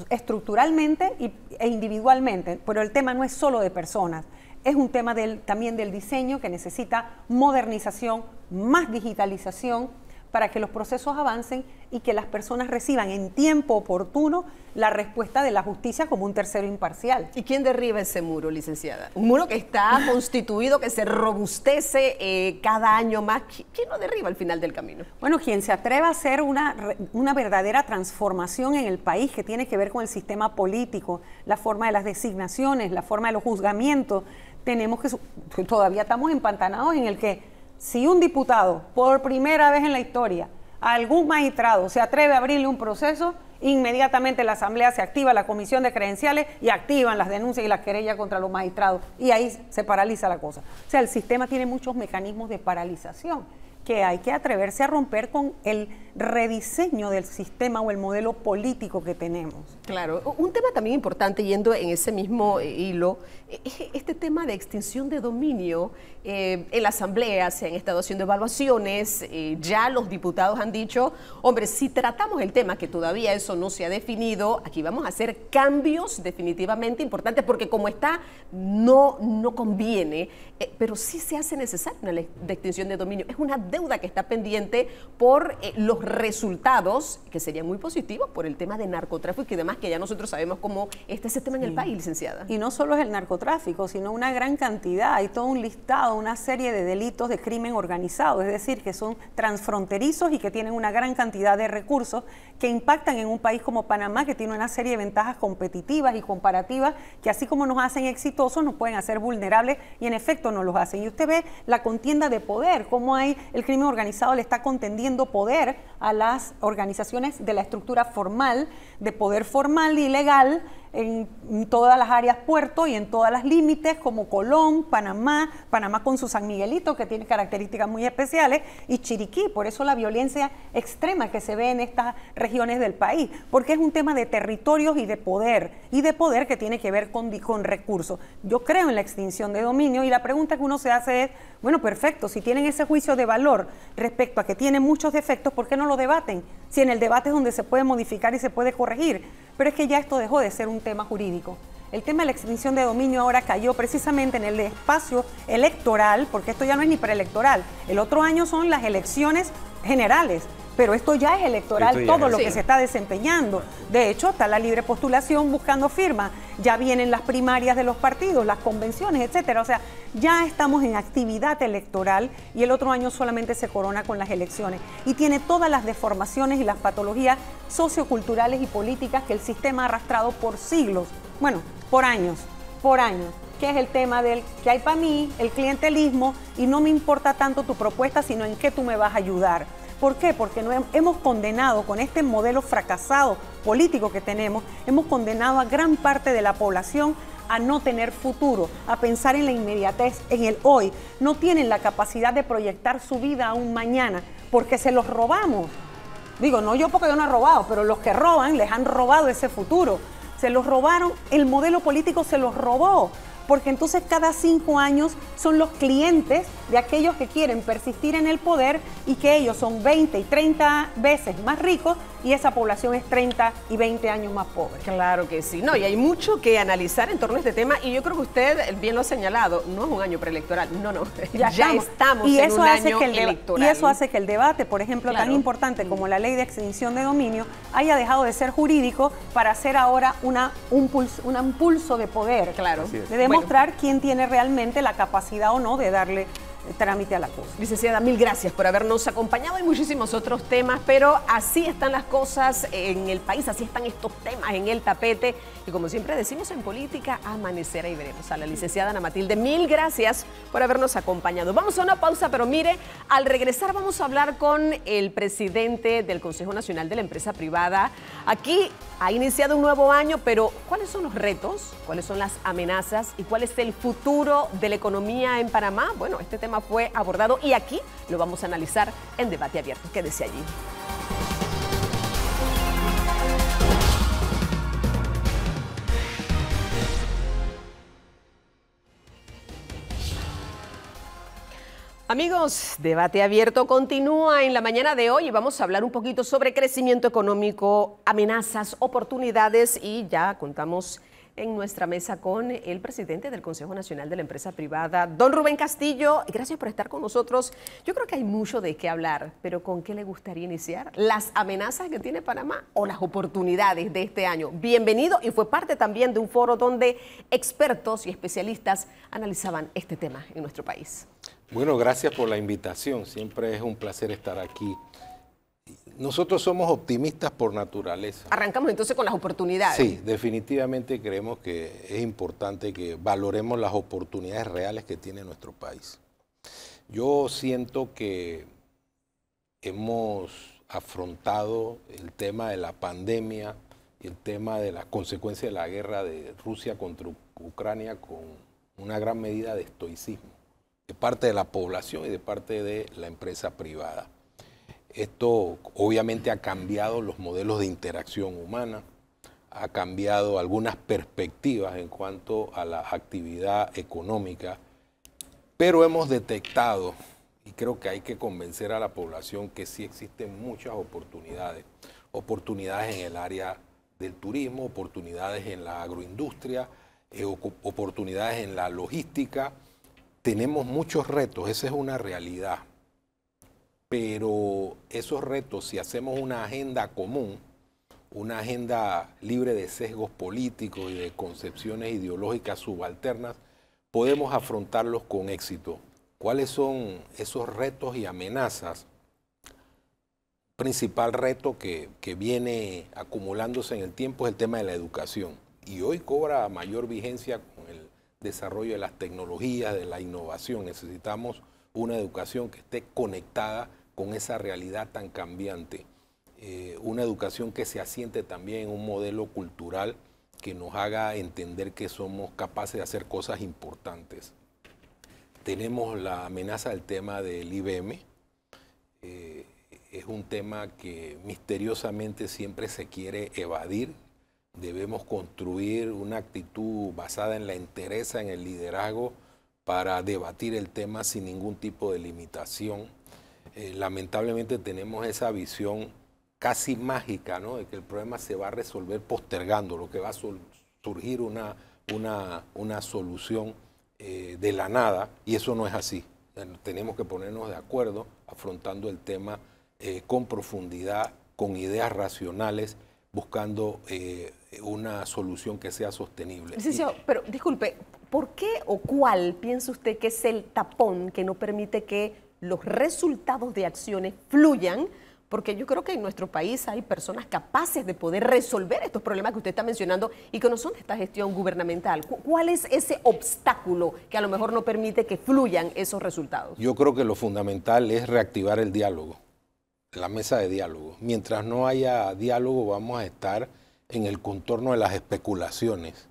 estructuralmente e individualmente, pero el tema no es solo de personas, es un tema del, también del diseño que necesita modernización, más digitalización, para que los procesos avancen y que las personas reciban en tiempo oportuno la respuesta de la justicia como un tercero imparcial. ¿Y quién derriba ese muro, licenciada? Un muro que está constituido, que se robustece eh, cada año más. ¿Quién lo derriba al final del camino? Bueno, quien se atreva a hacer una, una verdadera transformación en el país que tiene que ver con el sistema político, la forma de las designaciones, la forma de los juzgamientos, tenemos que, todavía estamos empantanados en el que si un diputado, por primera vez en la historia, algún magistrado se atreve a abrirle un proceso, inmediatamente la Asamblea se activa, la Comisión de Credenciales y activan las denuncias y las querellas contra los magistrados. Y ahí se paraliza la cosa. O sea, el sistema tiene muchos mecanismos de paralización que hay que atreverse a romper con el rediseño del sistema o el modelo político que tenemos. Claro, un tema también importante, yendo en ese mismo eh, hilo, e, es este tema de extinción de dominio eh, en la Asamblea se han estado haciendo evaluaciones, eh, ya los diputados han dicho, hombre, si tratamos el tema, que todavía eso no se ha definido, aquí vamos a hacer cambios definitivamente importantes, porque como está, no, no conviene, eh, pero sí se hace necesaria una de extinción de dominio. Es una deuda que está pendiente por los resultados, que sería muy positivos por el tema de narcotráfico y demás, que ya nosotros sabemos cómo está ese tema en el país, licenciada. Y no solo es el narcotráfico, sino una gran cantidad, hay todo un listado una serie de delitos de crimen organizado, es decir, que son transfronterizos y que tienen una gran cantidad de recursos que impactan en un país como Panamá, que tiene una serie de ventajas competitivas y comparativas que así como nos hacen exitosos, nos pueden hacer vulnerables y en efecto nos los hacen. Y usted ve la contienda de poder, cómo hay el crimen organizado le está contendiendo poder a las organizaciones de la estructura formal, de poder formal y legal en todas las áreas puerto y en todas las límites, como Colón, Panamá, Panamá con su San Miguelito, que tiene características muy especiales, y Chiriquí. Por eso la violencia extrema que se ve en estas regiones del país, porque es un tema de territorios y de poder, y de poder que tiene que ver con, con recursos. Yo creo en la extinción de dominio y la pregunta que uno se hace es, bueno, perfecto, si tienen ese juicio de valor respecto a que tiene muchos defectos, ¿por qué no lo debaten? Si en el debate es donde se puede modificar y se puede corregir pero es que ya esto dejó de ser un tema jurídico. El tema de la extinción de dominio ahora cayó precisamente en el espacio electoral, porque esto ya no es ni preelectoral. El otro año son las elecciones generales pero esto ya es electoral todo lo que se está desempeñando. De hecho, está la libre postulación buscando firmas, ya vienen las primarias de los partidos, las convenciones, etcétera. O sea, ya estamos en actividad electoral y el otro año solamente se corona con las elecciones. Y tiene todas las deformaciones y las patologías socioculturales y políticas que el sistema ha arrastrado por siglos, bueno, por años, por años que es el tema del que hay para mí, el clientelismo, y no me importa tanto tu propuesta, sino en qué tú me vas a ayudar. ¿Por qué? Porque hemos condenado con este modelo fracasado político que tenemos, hemos condenado a gran parte de la población a no tener futuro, a pensar en la inmediatez, en el hoy. No tienen la capacidad de proyectar su vida a un mañana porque se los robamos. Digo, no yo porque yo no he robado, pero los que roban les han robado ese futuro. Se los robaron, el modelo político se los robó porque entonces cada cinco años son los clientes de aquellos que quieren persistir en el poder y que ellos son 20 y 30 veces más ricos y esa población es 30 y 20 años más pobre. Claro que sí, no, y hay mucho que analizar en torno a este tema y yo creo que usted bien lo ha señalado, no es un año preelectoral, no, no, ya, ya estamos. y en eso hace año que el electoral. Y eso hace que el debate, por ejemplo, tan importante mm. como la ley de extinción de dominio, haya dejado de ser jurídico para ser ahora una, un, pulso, un impulso de poder. Claro. Debemos demostrar quién tiene realmente la capacidad o no de darle trámite a la cosa. Licenciada, mil gracias por habernos acompañado y muchísimos otros temas, pero así están las cosas en el país, así están estos temas en el tapete y como siempre decimos en política, amanecer y veremos. A la licenciada Ana Matilde, mil gracias por habernos acompañado. Vamos a una pausa, pero mire, al regresar vamos a hablar con el presidente del Consejo Nacional de la Empresa Privada aquí ha iniciado un nuevo año, pero ¿cuáles son los retos? ¿Cuáles son las amenazas? ¿Y cuál es el futuro de la economía en Panamá? Bueno, este tema fue abordado y aquí lo vamos a analizar en debate abierto. Quédese allí. Amigos, debate abierto continúa en la mañana de hoy y vamos a hablar un poquito sobre crecimiento económico, amenazas, oportunidades y ya contamos en nuestra mesa con el presidente del Consejo Nacional de la Empresa Privada, don Rubén Castillo. Gracias por estar con nosotros. Yo creo que hay mucho de qué hablar, pero ¿con qué le gustaría iniciar? ¿Las amenazas que tiene Panamá o las oportunidades de este año? Bienvenido y fue parte también de un foro donde expertos y especialistas analizaban este tema en nuestro país. Bueno, gracias por la invitación. Siempre es un placer estar aquí nosotros somos optimistas por naturaleza. Arrancamos entonces con las oportunidades. Sí, definitivamente creemos que es importante que valoremos las oportunidades reales que tiene nuestro país. Yo siento que hemos afrontado el tema de la pandemia y el tema de las consecuencias de la guerra de Rusia contra Ucrania con una gran medida de estoicismo de parte de la población y de parte de la empresa privada. Esto obviamente ha cambiado los modelos de interacción humana, ha cambiado algunas perspectivas en cuanto a la actividad económica, pero hemos detectado, y creo que hay que convencer a la población que sí existen muchas oportunidades, oportunidades en el área del turismo, oportunidades en la agroindustria, eh, oportunidades en la logística. Tenemos muchos retos, esa es una realidad pero esos retos, si hacemos una agenda común, una agenda libre de sesgos políticos y de concepciones ideológicas subalternas, podemos afrontarlos con éxito. ¿Cuáles son esos retos y amenazas? Principal reto que, que viene acumulándose en el tiempo es el tema de la educación. Y hoy cobra mayor vigencia con el desarrollo de las tecnologías, de la innovación. Necesitamos una educación que esté conectada con esa realidad tan cambiante. Eh, una educación que se asiente también en un modelo cultural que nos haga entender que somos capaces de hacer cosas importantes. Tenemos la amenaza del tema del IBM. Eh, es un tema que misteriosamente siempre se quiere evadir. Debemos construir una actitud basada en la entereza, en el liderazgo, para debatir el tema sin ningún tipo de limitación eh, lamentablemente tenemos esa visión casi mágica, ¿no? De que el problema se va a resolver postergando, lo que va a surgir una, una, una solución eh, de la nada, y eso no es así. Tenemos que ponernos de acuerdo afrontando el tema eh, con profundidad, con ideas racionales, buscando una solución que sea sostenible. pero disculpe, ¿por qué o cuál piensa usted que es el tapón que no permite que los resultados de acciones fluyan, porque yo creo que en nuestro país hay personas capaces de poder resolver estos problemas que usted está mencionando y que no son de esta gestión gubernamental. ¿Cuál es ese obstáculo que a lo mejor no permite que fluyan esos resultados? Yo creo que lo fundamental es reactivar el diálogo, la mesa de diálogo. Mientras no haya diálogo vamos a estar en el contorno de las especulaciones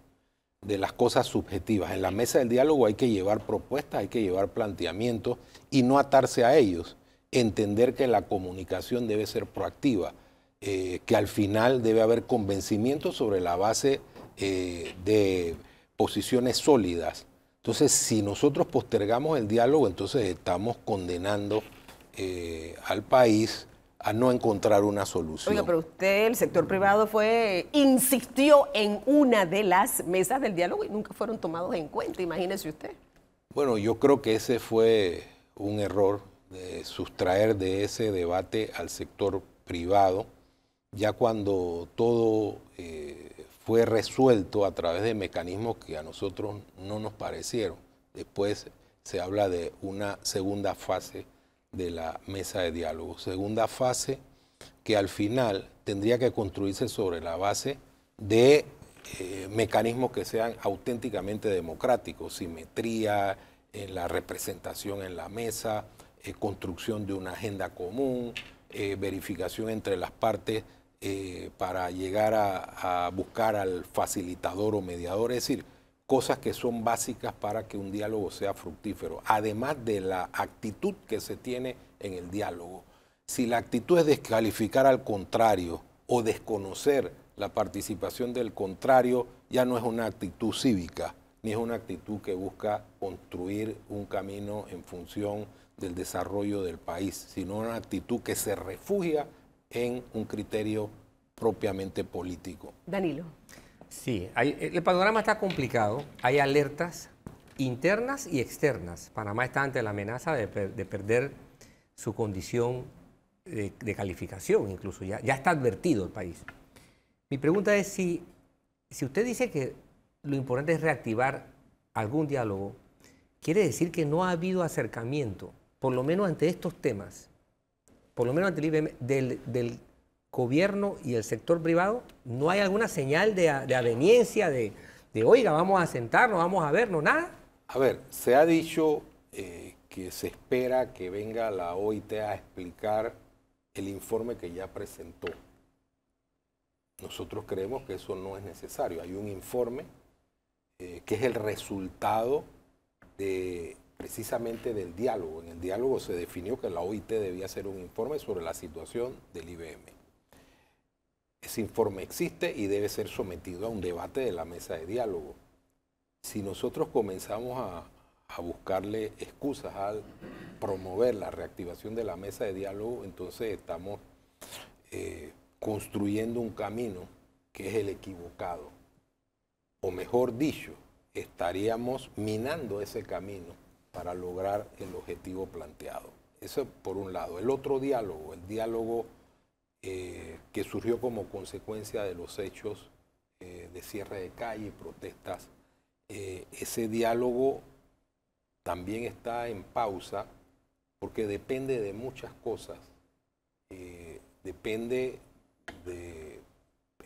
de las cosas subjetivas. En la mesa del diálogo hay que llevar propuestas, hay que llevar planteamientos y no atarse a ellos. Entender que la comunicación debe ser proactiva, eh, que al final debe haber convencimiento sobre la base eh, de posiciones sólidas. Entonces, si nosotros postergamos el diálogo, entonces estamos condenando eh, al país a no encontrar una solución. Oiga, pero usted, el sector privado fue, insistió en una de las mesas del diálogo y nunca fueron tomados en cuenta, imagínese usted. Bueno, yo creo que ese fue un error de sustraer de ese debate al sector privado, ya cuando todo eh, fue resuelto a través de mecanismos que a nosotros no nos parecieron. Después se habla de una segunda fase de la mesa de diálogo. Segunda fase que al final tendría que construirse sobre la base de eh, mecanismos que sean auténticamente democráticos, simetría en eh, la representación en la mesa, eh, construcción de una agenda común, verificación entre las partes para llegar a, a buscar al facilitador o mediador. Es decir, cosas que son básicas para que un diálogo sea fructífero, además de la actitud que se tiene en el diálogo. Si la actitud es descalificar al contrario o desconocer la participación del contrario, ya no es una actitud cívica, ni es una actitud que busca construir un camino en función del desarrollo del país, sino una actitud que se refugia en un criterio propiamente político. Danilo. Sí, el panorama está complicado. Hay alertas internas y externas. Panamá está ante la amenaza de, perder su condición de, calificación, incluso. Ya, está advertido el país. Mi pregunta es si, si usted dice que lo importante es reactivar algún diálogo, quiere decir que no ha habido acercamiento, por lo menos ante estos temas, por lo menos ante el IBM, del gobierno y el sector privado, no hay alguna señal de, de aveniencia, de, oiga, vamos a sentarnos, vamos a vernos, nada. A ver, se ha dicho eh, que se espera que venga la OIT a explicar el informe que ya presentó. Nosotros creemos que eso no es necesario. Hay un informe eh, que es el resultado de precisamente del diálogo. En el diálogo se definió que la OIT debía hacer un informe sobre la situación del IBM. Ese informe existe y debe ser sometido a un debate de la mesa de diálogo. Si nosotros comenzamos a, buscarle excusas al promover la reactivación de la mesa de diálogo, entonces estamos eh, construyendo un camino que es el equivocado. O mejor dicho, estaríamos minando ese camino para lograr el objetivo planteado. Eso por un lado. El otro diálogo, el diálogo eh, que surgió como consecuencia de los hechos eh, de cierre de calle y protestas. Eh, ese diálogo también está en pausa porque depende de muchas cosas. depende de,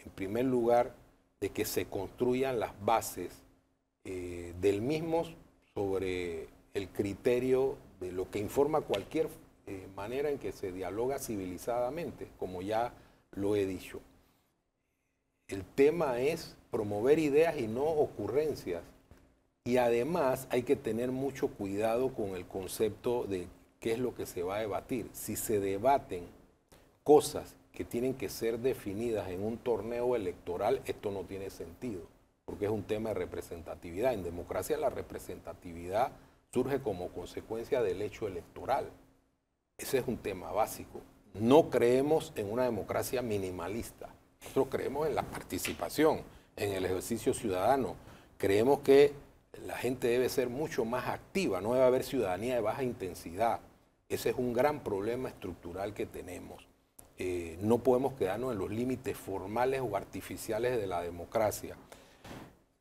en primer lugar, de que se construyan las bases del mismo sobre el criterio de lo que informa cualquier eh, manera en que se dialoga civilizadamente, como ya lo he dicho. El tema es promover ideas y no ocurrencias. Y además hay que tener mucho cuidado con el concepto de qué es lo que se va a debatir. Si se debaten cosas que tienen que ser definidas en un torneo electoral, esto no tiene sentido, porque es un tema de representatividad. En democracia la representatividad surge como consecuencia del hecho electoral. Ese es un tema básico. No creemos en una democracia minimalista. Nosotros creemos en la participación, en el ejercicio ciudadano. Creemos que la gente debe ser mucho más activa, no debe haber ciudadanía de baja intensidad. Ese es un gran problema estructural que tenemos. Eh, no podemos quedarnos en los límites formales o artificiales de la democracia.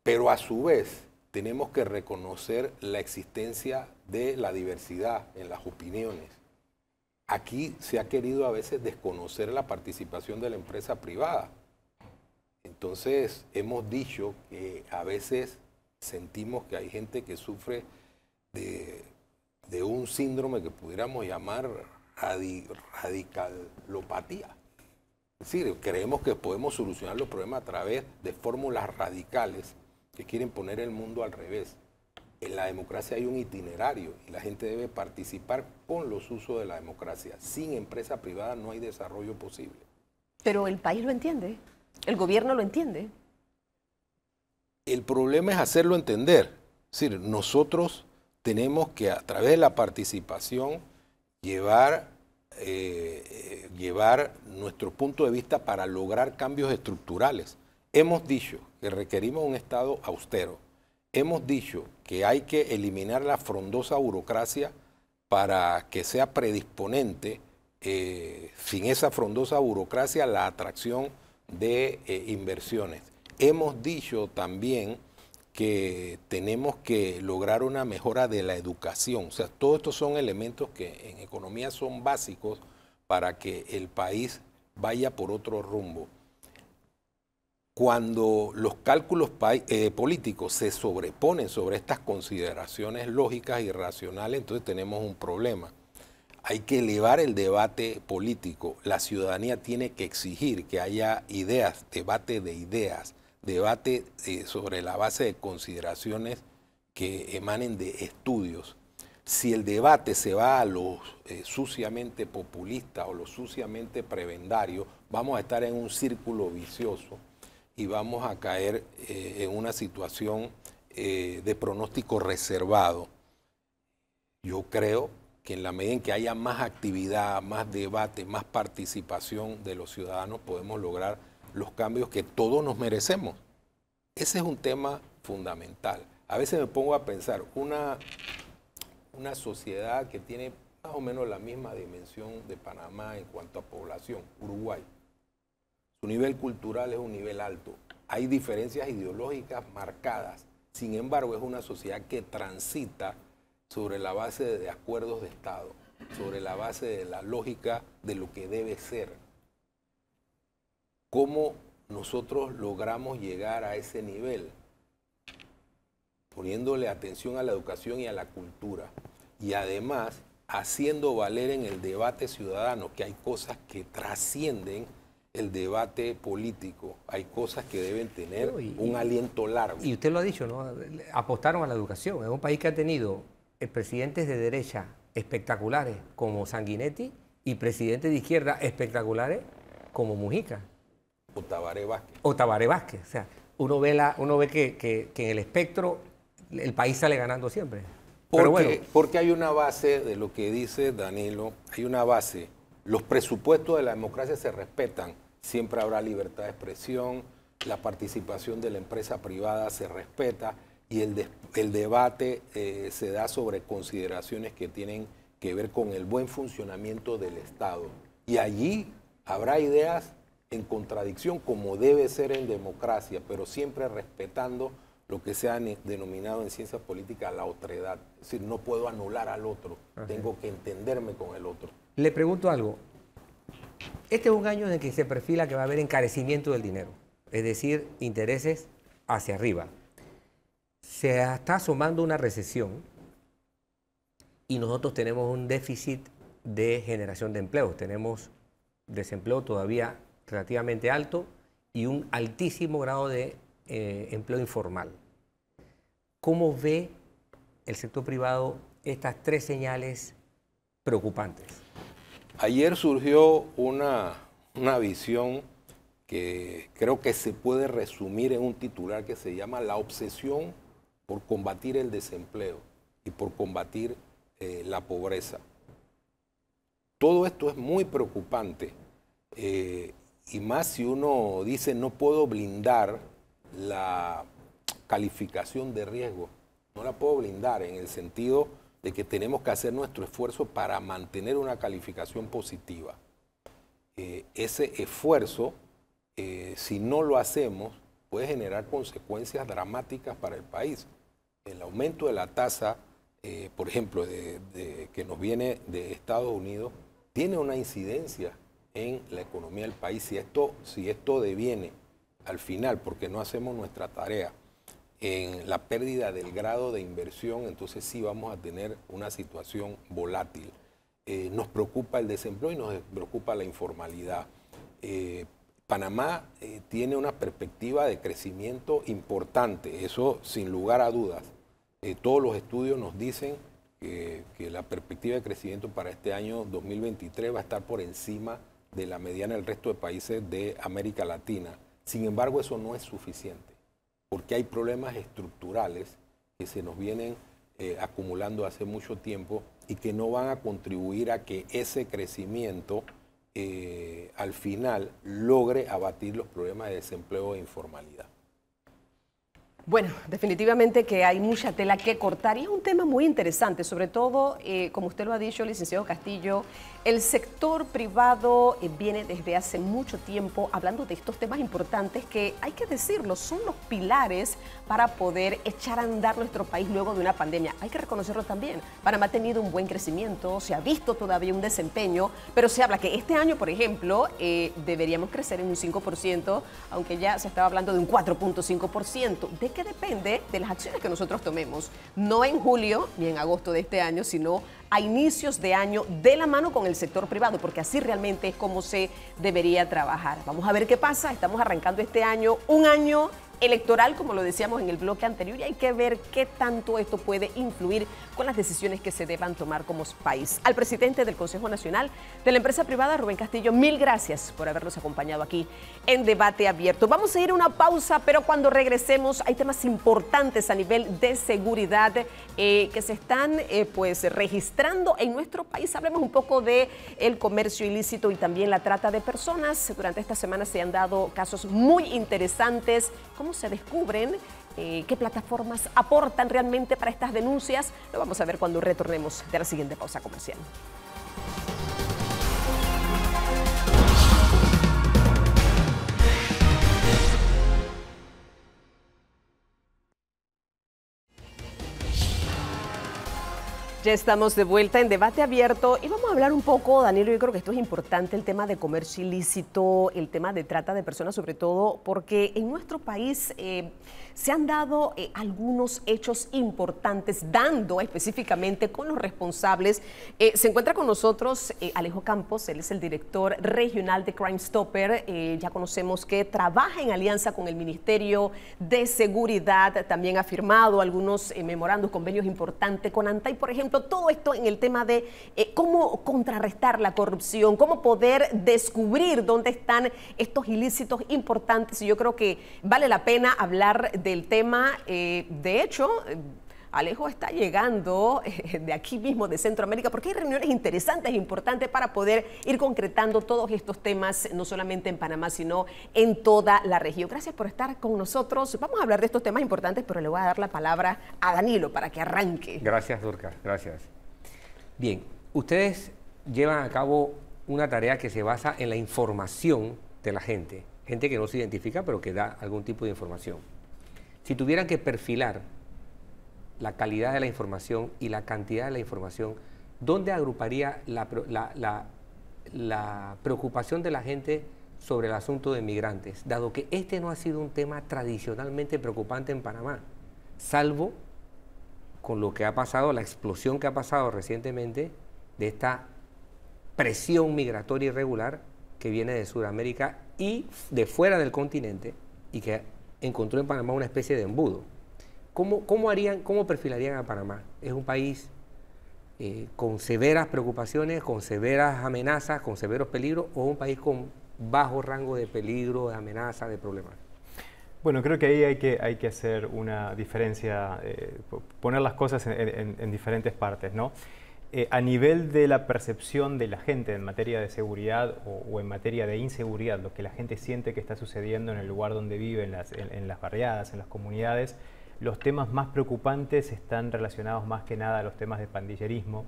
Pero a su vez tenemos que reconocer la existencia de la diversidad en las opiniones aquí se ha querido a veces desconocer la participación de la empresa privada. Entonces, hemos dicho que a veces sentimos que hay gente que sufre de, un síndrome que pudiéramos llamar radicalopatía. Es decir, creemos que podemos solucionar los problemas a través de fórmulas radicales que quieren poner el mundo al revés en la democracia hay un itinerario y la gente debe participar con los usos de la democracia. Sin empresa privada no hay desarrollo posible. Pero el país lo entiende, el gobierno lo entiende. El problema es hacerlo entender. Es decir, nosotros tenemos que a través de la participación llevar, eh, eh, llevar nuestro punto de vista para lograr cambios estructurales. Hemos dicho que requerimos un Estado austero. Hemos dicho que hay que eliminar la frondosa burocracia para que sea predisponente, eh, sin esa frondosa burocracia, la atracción de eh, inversiones. Hemos dicho también que tenemos que lograr una mejora de la educación. O sea, todos estos son elementos que en economía son básicos para que el país vaya por otro rumbo cuando los cálculos eh, políticos se sobreponen sobre estas consideraciones lógicas y racionales, entonces tenemos un problema. Hay que elevar el debate político. La ciudadanía tiene que exigir que haya ideas, debate de ideas, debate eh, sobre la base de consideraciones que emanen de estudios. Si el debate se va a los eh, suciamente populistas o los suciamente prebendarios, vamos a estar en un círculo vicioso y vamos a caer eh, en una situación eh, de pronóstico reservado. Yo creo que en la medida en que haya más actividad, más debate, más participación de los ciudadanos, podemos lograr los cambios que todos nos merecemos. Ese es un tema fundamental. A veces me pongo a pensar, una, una sociedad que tiene más o menos la misma dimensión de Panamá en cuanto a población, Uruguay, su nivel cultural es un nivel alto. Hay diferencias ideológicas marcadas. Sin embargo, es una sociedad que transita sobre la base de acuerdos de Estado, sobre la base de la lógica de lo que debe ser. ¿Cómo nosotros logramos llegar a ese nivel? Poniéndole atención a la educación y a la cultura. Y además, haciendo valer en el debate ciudadano que hay cosas que trascienden el debate político. Hay cosas que deben tener un aliento largo. Y usted lo ha dicho, ¿no? Apostaron a la educación. Es un país que ha tenido presidentes de derecha espectaculares como Sanguinetti y presidentes de izquierda espectaculares como Mujica. O Tabaré Vázquez. O Vázquez. O sea, uno ve, uno ve que, en el espectro el país sale ganando siempre. bueno. porque hay una base de lo que dice Danilo, hay una base. Los presupuestos de la democracia se respetan siempre habrá libertad de expresión, la participación de la empresa privada se respeta y el, el debate eh, se da sobre consideraciones que tienen que ver con el buen funcionamiento del Estado. Y allí habrá ideas en contradicción, como debe ser en democracia, pero siempre respetando lo que se ha denominado en ciencias políticas la otredad. Es decir, no puedo anular al otro, tengo que entenderme con el otro. Le pregunto algo, este es un año en el que se perfila que va a haber encarecimiento del dinero, es decir, intereses hacia arriba. Se está asomando una recesión y nosotros tenemos un déficit de generación de empleos. Tenemos desempleo todavía relativamente alto y un altísimo grado de eh, empleo informal. ¿Cómo ve el sector privado estas tres señales preocupantes? Ayer surgió una, visión que creo que se puede resumir en un titular que se llama La obsesión por combatir el desempleo y por combatir eh, la pobreza. Todo esto es muy preocupante eh, y más si uno dice no puedo blindar la calificación de riesgo, no la puedo blindar en el sentido de que tenemos que hacer nuestro esfuerzo para mantener una calificación positiva. Eh, ese esfuerzo, eh, si no lo hacemos, puede generar consecuencias dramáticas para el país. El aumento de la tasa, eh, por ejemplo, que nos viene de Estados Unidos, tiene una incidencia en la economía del país. esto, si esto deviene al final, porque no hacemos nuestra tarea, en la pérdida del grado de inversión, entonces sí vamos a tener una situación volátil. Eh, nos preocupa el desempleo y nos preocupa la informalidad. Eh, Panamá eh, tiene una perspectiva de crecimiento importante, eso sin lugar a dudas. todos los estudios nos dicen que la perspectiva de crecimiento para este año 2023 va a estar por encima de la mediana del resto de países de América Latina. Sin embargo, eso no es suficiente porque hay problemas estructurales que se nos vienen eh, acumulando hace mucho tiempo y que no van a contribuir a que ese crecimiento eh, al final logre abatir los problemas de desempleo e informalidad. Bueno, definitivamente que hay mucha tela que cortar y es un tema muy interesante, sobre todo, eh, como usted lo ha dicho, licenciado Castillo, el sector privado eh, viene desde hace mucho tiempo hablando de estos temas importantes que, hay que decirlo, son los pilares para poder echar a andar nuestro país luego de una pandemia. Hay que reconocerlo también. Panamá ha tenido un buen crecimiento, se ha visto todavía un desempeño, pero se habla que este año, por ejemplo, eh, deberíamos crecer en un 5%, aunque ya se estaba hablando de un 4.5%. ¿De que depende de las acciones que nosotros tomemos, no en julio ni en agosto de este año, sino a inicios de año de la mano con el sector privado, porque así realmente es como se debería trabajar. Vamos a ver qué pasa, estamos arrancando este año, un año electoral, como lo decíamos en el bloque anterior, y hay que ver qué tanto esto puede influir con las decisiones que se deban tomar como país. Al presidente del Consejo Nacional de la Empresa Privada, Rubén Castillo, mil gracias por habernos acompañado aquí en Debate Abierto. Vamos a ir a una pausa, pero cuando regresemos hay temas importantes a nivel de seguridad eh, que se están eh, pues registrando en nuestro país. Hablemos un poco de el comercio ilícito y también la trata de personas. Durante esta semana se han dado casos muy interesantes. ¿Cómo se descubren, eh, qué plataformas aportan realmente para estas denuncias. Lo vamos a ver cuando retornemos de la siguiente pausa comercial. Ya estamos de vuelta en debate abierto y vamos a hablar un poco, Daniel, yo creo que esto es importante, el tema de comercio ilícito, el tema de trata de personas, sobre todo porque en nuestro país... Eh, se han dado eh, algunos hechos importantes, dando específicamente con los responsables. Eh, se encuentra con nosotros eh, Alejo Campos, él es el director regional de Crime Stopper. ya conocemos que trabaja en alianza con el Ministerio de Seguridad, también ha firmado algunos memorandos, convenios importantes con ANTAI, por ejemplo, todo esto en el tema de cómo contrarrestar la corrupción, cómo poder descubrir dónde están estos ilícitos importantes. Y yo creo que vale la pena hablar del tema. Eh, de hecho, eh, Alejo está llegando eh, de aquí mismo, de Centroamérica, porque hay reuniones interesantes e importantes para poder ir concretando todos estos temas, no solamente en Panamá, sino en toda la región. Gracias por estar con nosotros. Vamos a hablar de estos temas importantes, pero le voy a dar la palabra a Danilo para que arranque. Gracias, Durca. Gracias. Bien, ustedes llevan a cabo una tarea que se basa en la información de la gente, gente que no se identifica, pero que da algún tipo de información. Si tuvieran que perfilar la calidad de la información y la cantidad de la información, ¿dónde agruparía la, preocupación de la gente sobre el asunto de migrantes, dado que este no ha sido un tema tradicionalmente preocupante en Panamá, salvo con lo que ha pasado, la explosión que ha pasado recientemente de esta presión migratoria irregular que viene de Sudamérica y de fuera del continente y que encontró en Panamá una especie de embudo. ¿Cómo, harían, perfilarían a Panamá? Es un país eh, con severas preocupaciones, con severas amenazas, con severos peligros, o un país con bajo rango de peligro, de amenaza, de problemas? Bueno, creo que ahí hay que, hay que hacer una diferencia, eh, poner las cosas en, en diferentes partes, ¿no? Eh, a nivel de la percepción de la gente en materia de seguridad o, en materia de inseguridad, lo que la gente siente que está sucediendo en el lugar donde vive, en las, barriadas, en las comunidades, los temas más preocupantes están relacionados más que nada a los temas de pandillerismo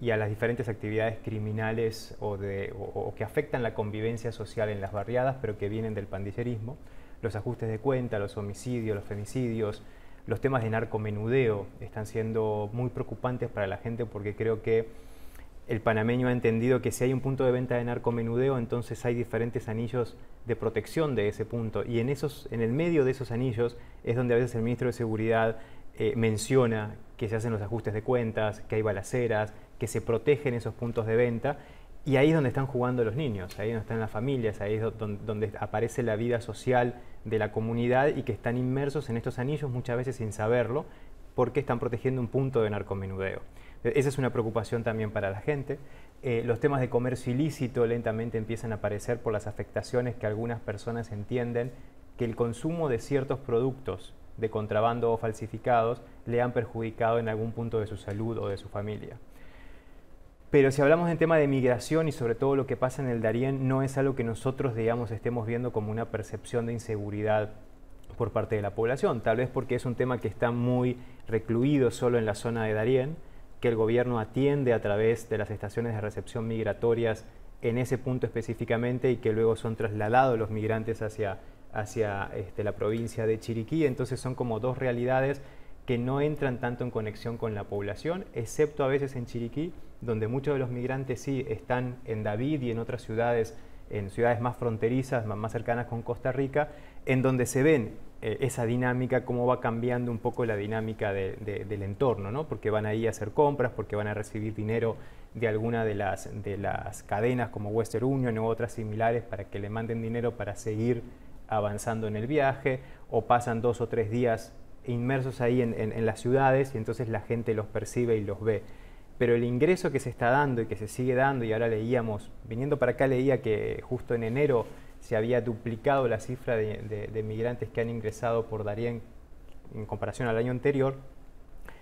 y a las diferentes actividades criminales o, de, o que afectan la convivencia social en las barriadas, pero que vienen del pandillerismo, los ajustes de cuenta, los homicidios, los femicidios, los temas de narcomenudeo están siendo muy preocupantes para la gente porque creo que el panameño ha entendido que si hay un punto de venta de narcomenudeo, entonces hay diferentes anillos de protección de ese punto. Y en, esos, en el medio de esos anillos es donde a veces el ministro de Seguridad eh, menciona que se hacen los ajustes de cuentas, que hay balaceras, que se protegen esos puntos de venta y ahí es donde están jugando los niños, ahí es donde están las familias, ahí es donde, aparece la vida social de la comunidad y que están inmersos en estos anillos muchas veces sin saberlo porque están protegiendo un punto de narcomenudeo. E-, esa es una preocupación también para la gente. Eh, los temas de comercio ilícito lentamente empiezan a aparecer por las afectaciones que algunas personas entienden que el consumo de ciertos productos de contrabando o falsificados le han perjudicado en algún punto de su salud o de su familia. Pero si hablamos en tema de migración y sobre todo lo que pasa en el Darién, no es algo que nosotros, digamos, estemos viendo como una percepción de inseguridad por parte de la población, tal vez porque es un tema que está muy recluido solo en la zona de Darién, que el gobierno atiende a través de las estaciones de recepción migratorias en ese punto específicamente y que luego son trasladados los migrantes hacia, hacia este, la provincia de Chiriquí. Entonces son como dos realidades que no entran tanto en conexión con la población, excepto a veces en Chiriquí, donde muchos de los migrantes sí están en David y en otras ciudades, en ciudades más fronterizas, más cercanas con Costa Rica, en donde se ven eh, esa dinámica, cómo va cambiando un poco la dinámica del entorno, ¿no? porque van ahí a hacer compras, porque van a recibir dinero de alguna de las, de las cadenas como Western Union u otras similares para que le manden dinero para seguir avanzando en el viaje, o pasan dos o tres días inmersos ahí en, las ciudades y entonces la gente los percibe y los ve pero el ingreso que se está dando y que se sigue dando, y ahora leíamos, viniendo para acá leía que justo en enero se había duplicado la cifra de, migrantes que han ingresado por Darien en comparación al año anterior,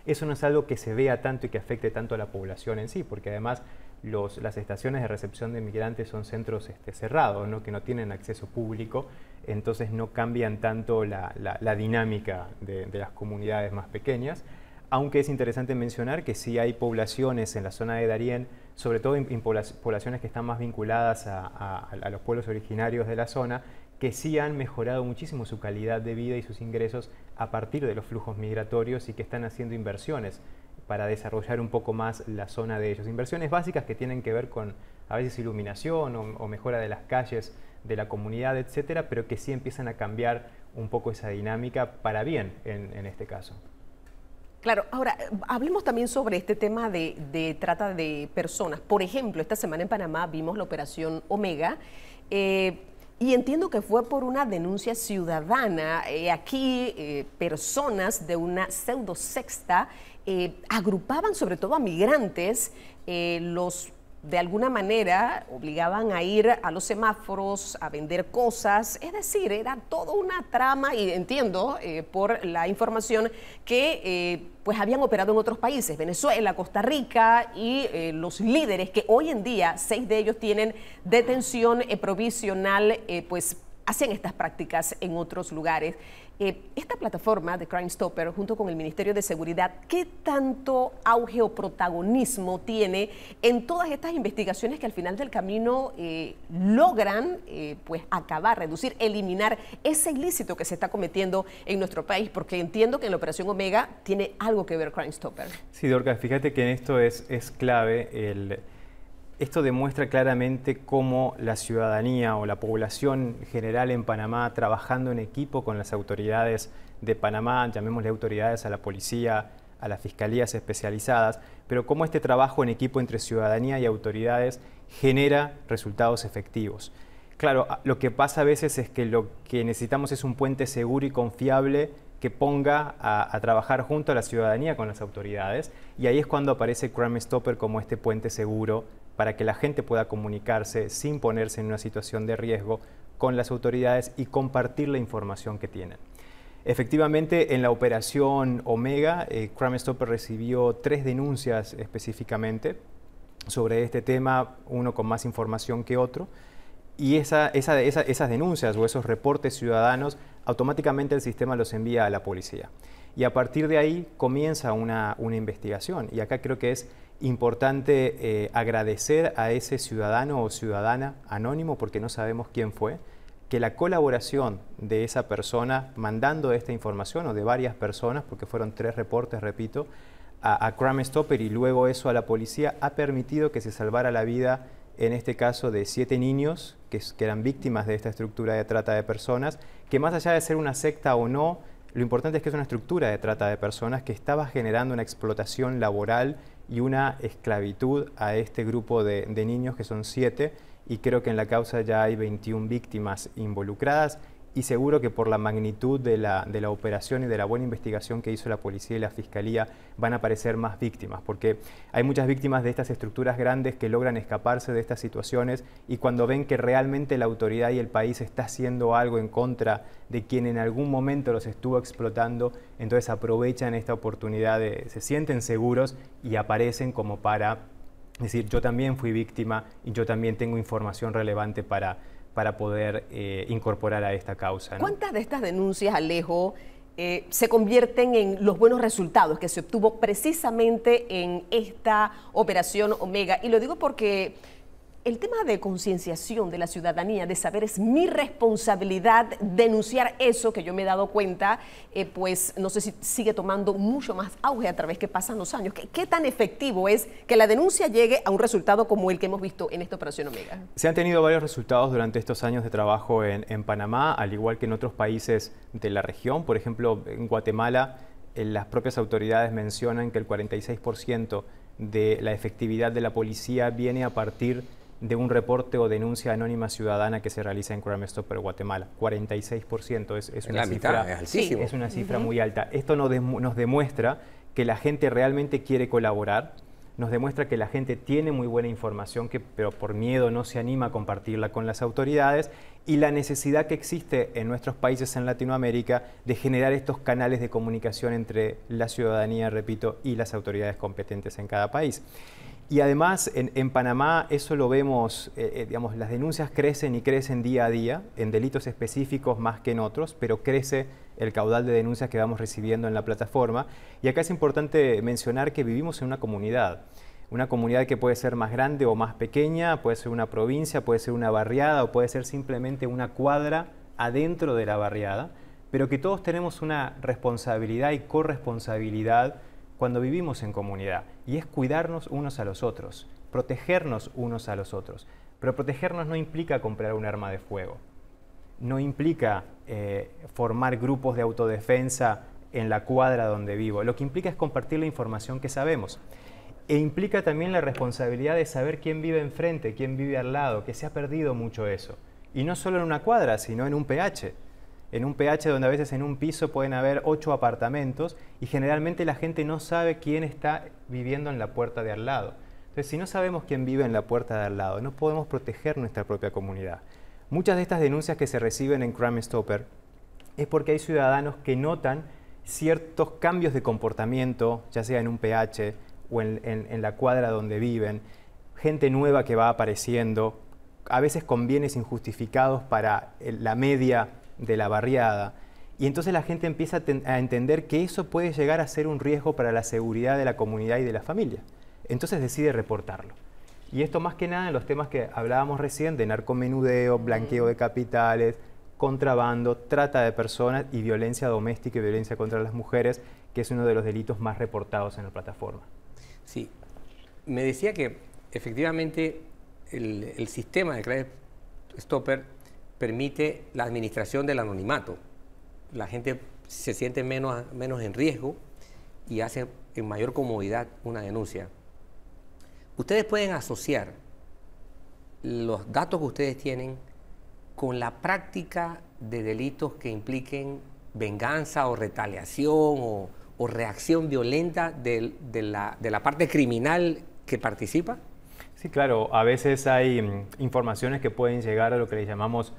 eso no es algo que se vea tanto y que afecte tanto a la población en sí, porque además las estaciones de recepción de migrantes son centros este, cerrados, que no tienen acceso público, entonces no cambian tanto la, dinámica de, las comunidades más pequeñas. Aunque es interesante mencionar que sí hay poblaciones en la zona de Darién, sobre todo en, poblaciones que están más vinculadas a, a los pueblos originarios de la zona, que sí han mejorado muchísimo su calidad de vida y sus ingresos a partir de los flujos migratorios y que están haciendo inversiones para desarrollar un poco más la zona de ellos. Inversiones básicas que tienen que ver con a veces iluminación o, mejora de las calles de la comunidad, etcétera, pero que sí empiezan a cambiar un poco esa dinámica para bien en, este caso. Claro, ahora eh, hablemos también sobre este tema de, trata de personas. Por ejemplo, esta semana en Panamá vimos la operación Omega. Eh, y entiendo que fue por una denuncia ciudadana. Eh, aquí, personas de una pseudo sexta eh, agrupaban sobre todo a migrantes, eh, los de alguna manera obligaban a ir a los semáforos, a vender cosas, es decir, era toda una trama y entiendo eh, por la información que pues habían operado en otros países, Venezuela, Costa Rica y los líderes que hoy en día, seis de ellos tienen detención provisional pues hacen estas prácticas en otros lugares. Eh, esta plataforma de Crime Stopper, junto con el Ministerio de Seguridad, ¿qué tanto auge o protagonismo tiene en todas estas investigaciones que al final del camino eh, logran eh, pues, acabar, reducir, eliminar ese ilícito que se está cometiendo en nuestro país? Porque entiendo que en la Operación Omega tiene algo que ver Crime Stopper. Sí, Dorcas. fíjate que en esto es, es clave el esto demuestra claramente cómo la ciudadanía o la población general en Panamá, trabajando en equipo con las autoridades de Panamá, llamémosle autoridades a la policía, a las fiscalías especializadas, pero cómo este trabajo en equipo entre ciudadanía y autoridades genera resultados efectivos. Claro, lo que pasa a veces es que lo que necesitamos es un puente seguro y confiable que ponga a, a, trabajar junto a la ciudadanía con las autoridades. Y ahí es cuando aparece Crime Stopper como este puente seguro para que la gente pueda comunicarse sin ponerse en una situación de riesgo con las autoridades y compartir la información que tienen. Efectivamente, en la operación Omega, eh, Crime Stopper recibió tres denuncias específicamente sobre este tema, uno con más información que otro, y esas denuncias o esos reportes ciudadanos automáticamente el sistema los envía a la policía. Y a partir de ahí comienza una, una investigación, y acá creo que es importante eh, agradecer a ese ciudadano o ciudadana anónimo, porque no sabemos quién fue, que la colaboración de esa persona mandando esta información o de varias personas, porque fueron tres reportes, repito, a, Crime Stopper y luego eso a la policía, ha permitido que se salvara la vida, en este caso, de siete niños que eran víctimas de esta estructura de trata de personas, que más allá de ser una secta o no, lo importante es que es una estructura de trata de personas que estaba generando una explotación laboral y una esclavitud a este grupo de, niños que son siete y creo que en la causa ya hay 21 víctimas involucradas y seguro que por la magnitud de la, de la, operación y de la buena investigación que hizo la policía y la fiscalía van a aparecer más víctimas, porque hay muchas víctimas de estas estructuras grandes que logran escaparse de estas situaciones y cuando ven que realmente la autoridad y el país está haciendo algo en contra de quien en algún momento los estuvo explotando, entonces aprovechan esta oportunidad, se sienten seguros y aparecen como para decir, yo también fui víctima y yo también tengo información relevante para para poder eh, incorporar a esta causa. ¿Cuántas de estas denuncias, Alejo, eh, se convierten en los buenos resultados que se obtuvo precisamente en esta operación Omega? Y lo digo porque el tema de concienciación de la ciudadanía, de saber es mi responsabilidad denunciar eso que yo me he dado cuenta, eh, pues no sé si sigue tomando mucho más auge a través que pasan los años. ¿Qué, tan efectivo es que la denuncia llegue a un resultado como el que hemos visto en esta operación Omega? Se han tenido varios resultados durante estos años de trabajo en, Panamá, al igual que en otros países de la región, por ejemplo en Guatemala eh, las propias autoridades mencionan que el 46% de la efectividad de la policía viene a partir de de un reporte o denuncia anónima ciudadana que se realiza en Crime Stopper Guatemala. 46% es, es, una cifra, es, una cifra, muy alta. Esto nos, nos demuestra que la gente realmente quiere colaborar, nos demuestra que la gente tiene muy buena información, que, pero por miedo no se anima a compartirla con las autoridades, y la necesidad que existe en nuestros países en Latinoamérica de generar estos canales de comunicación entre la ciudadanía, repito, y las autoridades competentes en cada país. Y además en, Panamá eso lo vemos, eh, eh, digamos, las denuncias crecen y crecen día a día, en delitos específicos más que en otros, pero crece el caudal de denuncias que vamos recibiendo en la plataforma. Y acá es importante mencionar que vivimos en una comunidad, una comunidad que puede ser más grande o más pequeña, puede ser una provincia, puede ser una barriada o puede ser simplemente una cuadra adentro de la barriada, pero que todos tenemos una responsabilidad y corresponsabilidad cuando vivimos en comunidad, y es cuidarnos unos a los otros, protegernos unos a los otros. Pero protegernos no implica comprar un arma de fuego, no implica eh, formar grupos de autodefensa en la cuadra donde vivo, lo que implica es compartir la información que sabemos. E implica también la responsabilidad de saber quién vive enfrente, quién vive al lado, que se ha perdido mucho eso. Y no solo en una cuadra, sino en un PH en un PH donde a veces en un piso pueden haber ocho apartamentos y generalmente la gente no sabe quién está viviendo en la puerta de al lado. Entonces, si no sabemos quién vive en la puerta de al lado, no podemos proteger nuestra propia comunidad. Muchas de estas denuncias que se reciben en Crime Stopper es porque hay ciudadanos que notan ciertos cambios de comportamiento, ya sea en un PH o en, la cuadra donde viven, gente nueva que va apareciendo, a veces con bienes injustificados para eh, la media de la barriada. Y entonces la gente empieza a, entender que eso puede llegar a ser un riesgo para la seguridad de la comunidad y de la familia. Entonces decide reportarlo. Y esto más que nada en los temas que hablábamos recién de narcomenudeo, blanqueo de mm. capitales, contrabando, trata de personas y violencia doméstica y violencia contra las mujeres, que es uno de los delitos más reportados en la plataforma. Sí, me decía que efectivamente el, sistema de Stopper permite la administración del anonimato. La gente se siente menos, menos en riesgo y hace en mayor comodidad una denuncia. Ustedes pueden asociar los datos que ustedes tienen con la práctica de delitos que impliquen venganza o retaliación o, reacción violenta de, la, de la parte criminal que participa? Sí, claro, a veces hay mm, informaciones que pueden llegar a lo que le llamamos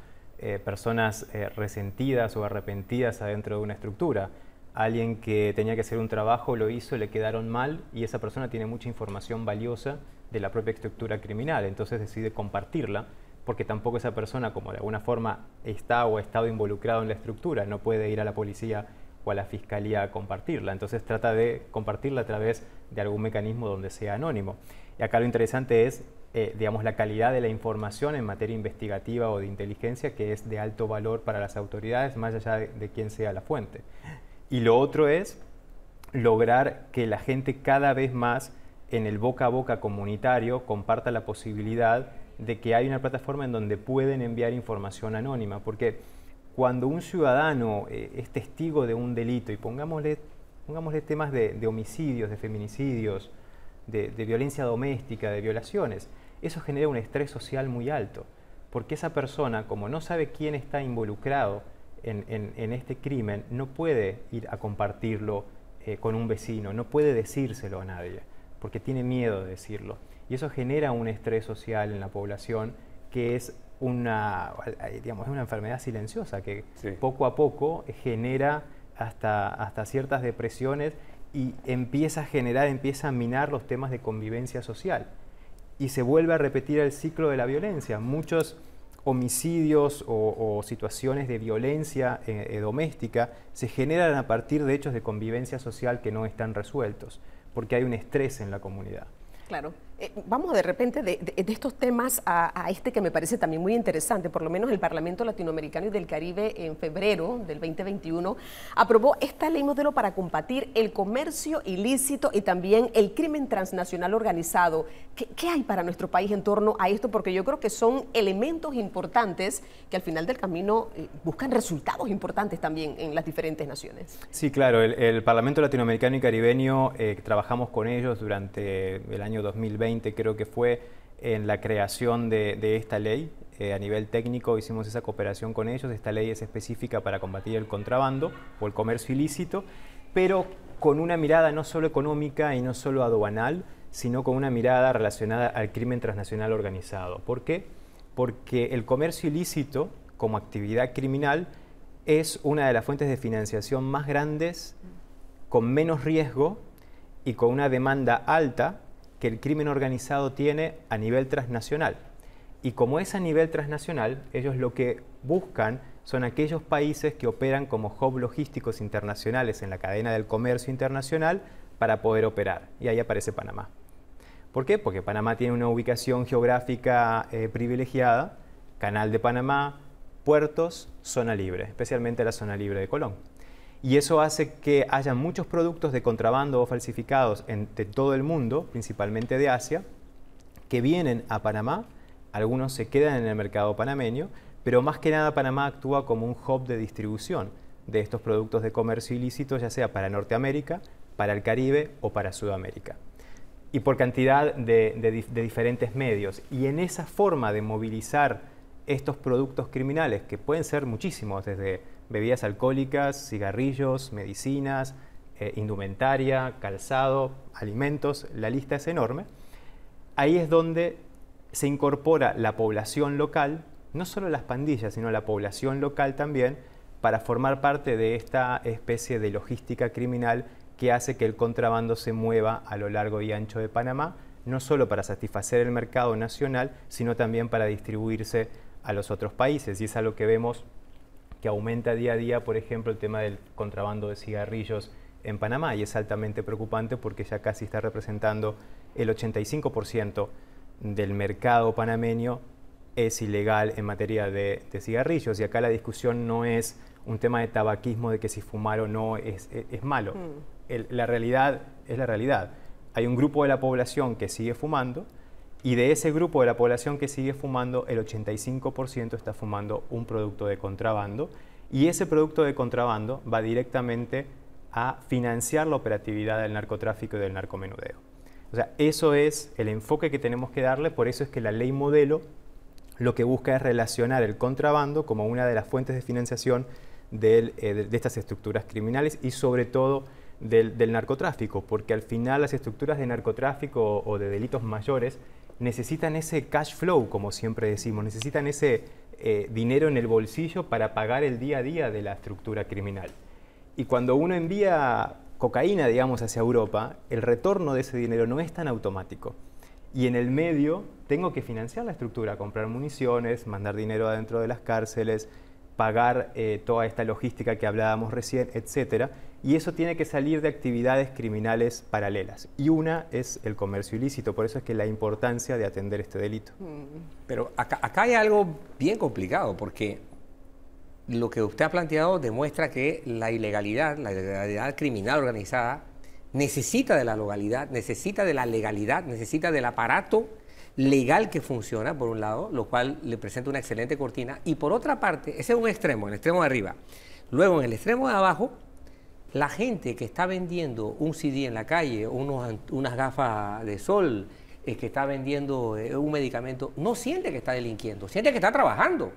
eh, personas eh, resentidas o arrepentidas adentro de una estructura. Alguien que tenía que hacer un trabajo, lo hizo, le quedaron mal y esa persona tiene mucha información valiosa de la propia estructura criminal, entonces decide compartirla porque tampoco esa persona, como de alguna forma está o ha estado involucrado en la estructura, no puede ir a la policía o a la fiscalía a compartirla. Entonces trata de compartirla a través de algún mecanismo donde sea anónimo. Y acá lo interesante es eh, digamos, la calidad de la información en materia investigativa o de inteligencia que es de alto valor para las autoridades, más allá de, quién sea la fuente. Y lo otro es lograr que la gente cada vez más en el boca a boca comunitario comparta la posibilidad de que hay una plataforma en donde pueden enviar información anónima, porque cuando un ciudadano eh, es testigo de un delito, y pongámosle, temas de, homicidios, de feminicidios, de, violencia doméstica, de violaciones, eso genera un estrés social muy alto, porque esa persona, como no sabe quién está involucrado en, este crimen, no puede ir a compartirlo eh, con un vecino, no puede decírselo a nadie, porque tiene miedo de decirlo. Y eso genera un estrés social en la población que es una, eh, digamos, una enfermedad silenciosa que poco a poco genera hasta, hasta ciertas depresiones y empieza a generar, empieza a minar los temas de convivencia social y se vuelve a repetir el ciclo de la violencia. Muchos homicidios o, situaciones de violencia eh, eh, doméstica se generan a partir de hechos de convivencia social que no están resueltos, porque hay un estrés en la comunidad. Claro. Eh, vamos de repente de, estos temas a, este que me parece también muy interesante, por lo menos el Parlamento Latinoamericano y del Caribe en febrero del 2021 aprobó esta ley modelo para combatir el comercio ilícito y también el crimen transnacional organizado. ¿Qué, hay para nuestro país en torno a esto? Porque yo creo que son elementos importantes que al final del camino eh, buscan resultados importantes también en las diferentes naciones. Sí, claro, el, Parlamento Latinoamericano y Caribeño eh, trabajamos con ellos durante el año 2020 creo que fue en la creación de, esta ley. Eh, a nivel técnico hicimos esa cooperación con ellos. Esta ley es específica para combatir el contrabando o el comercio ilícito, pero con una mirada no solo económica y no solo aduanal, sino con una mirada relacionada al crimen transnacional organizado. ¿Por qué? Porque el comercio ilícito como actividad criminal es una de las fuentes de financiación más grandes, con menos riesgo y con una demanda alta que el crimen organizado tiene a nivel transnacional. Y como es a nivel transnacional, ellos lo que buscan son aquellos países que operan como hub logísticos internacionales en la cadena del comercio internacional para poder operar. Y ahí aparece Panamá. ¿Por qué? Porque Panamá tiene una ubicación geográfica eh, privilegiada, canal de Panamá, puertos, zona libre, especialmente la zona libre de Colón y eso hace que haya muchos productos de contrabando o falsificados en, de todo el mundo, principalmente de Asia, que vienen a Panamá, algunos se quedan en el mercado panameño, pero más que nada Panamá actúa como un hub de distribución de estos productos de comercio ilícito, ya sea para Norteamérica, para el Caribe o para Sudamérica. Y por cantidad de diferentes medios. Y en esa forma de movilizar estos productos criminales, que pueden ser muchísimos, desde bebidas alcohólicas, cigarrillos, medicinas, eh, indumentaria, calzado, alimentos, la lista es enorme. Ahí es donde se incorpora la población local, no solo las pandillas, sino la población local también, para formar parte de esta especie de logística criminal que hace que el contrabando se mueva a lo largo y ancho de Panamá, no solo para satisfacer el mercado nacional, sino también para distribuirse a los otros países. Y es lo que vemos que aumenta día a día, por ejemplo, el tema del contrabando de cigarrillos en Panamá y es altamente preocupante porque ya casi está representando el 85% del mercado panameño es ilegal en materia de, cigarrillos y acá la discusión no es un tema de tabaquismo, de que si fumar o no es, malo. Mm. la realidad es la realidad. Hay un grupo de la población que sigue fumando, y de ese grupo de la población que sigue fumando, el 85% está fumando un producto de contrabando y ese producto de contrabando va directamente a financiar la operatividad del narcotráfico y del narcomenudeo. O sea, eso es el enfoque que tenemos que darle, por eso es que la ley modelo lo que busca es relacionar el contrabando como una de las fuentes de financiación eh, de, estas estructuras criminales y sobre todo del, narcotráfico, porque al final las estructuras de narcotráfico o de delitos mayores necesitan ese cash flow, como siempre decimos, necesitan ese eh, dinero en el bolsillo para pagar el día a día de la estructura criminal. Y cuando uno envía cocaína, digamos, hacia Europa, el retorno de ese dinero no es tan automático. Y en el medio tengo que financiar la estructura, comprar municiones, mandar dinero adentro de las cárceles, pagar eh, toda esta logística que hablábamos recién, etcétera. Y eso tiene que salir de actividades criminales paralelas. Y una es el comercio ilícito, por eso es que la importancia de atender este delito. Mm. Pero acá, acá hay algo bien complicado, porque lo que usted ha planteado demuestra que la ilegalidad, la ilegalidad criminal organizada, necesita de la legalidad, necesita de la legalidad, necesita del aparato legal que funciona, por un lado, lo cual le presenta una excelente cortina, y por otra parte, ese es un extremo, el extremo de arriba. Luego, en el extremo de abajo, la gente que está vendiendo un CD en la calle, unos, unas gafas de sol, eh, que está vendiendo eh, un medicamento, no siente que está delinquiendo, siente que está trabajando,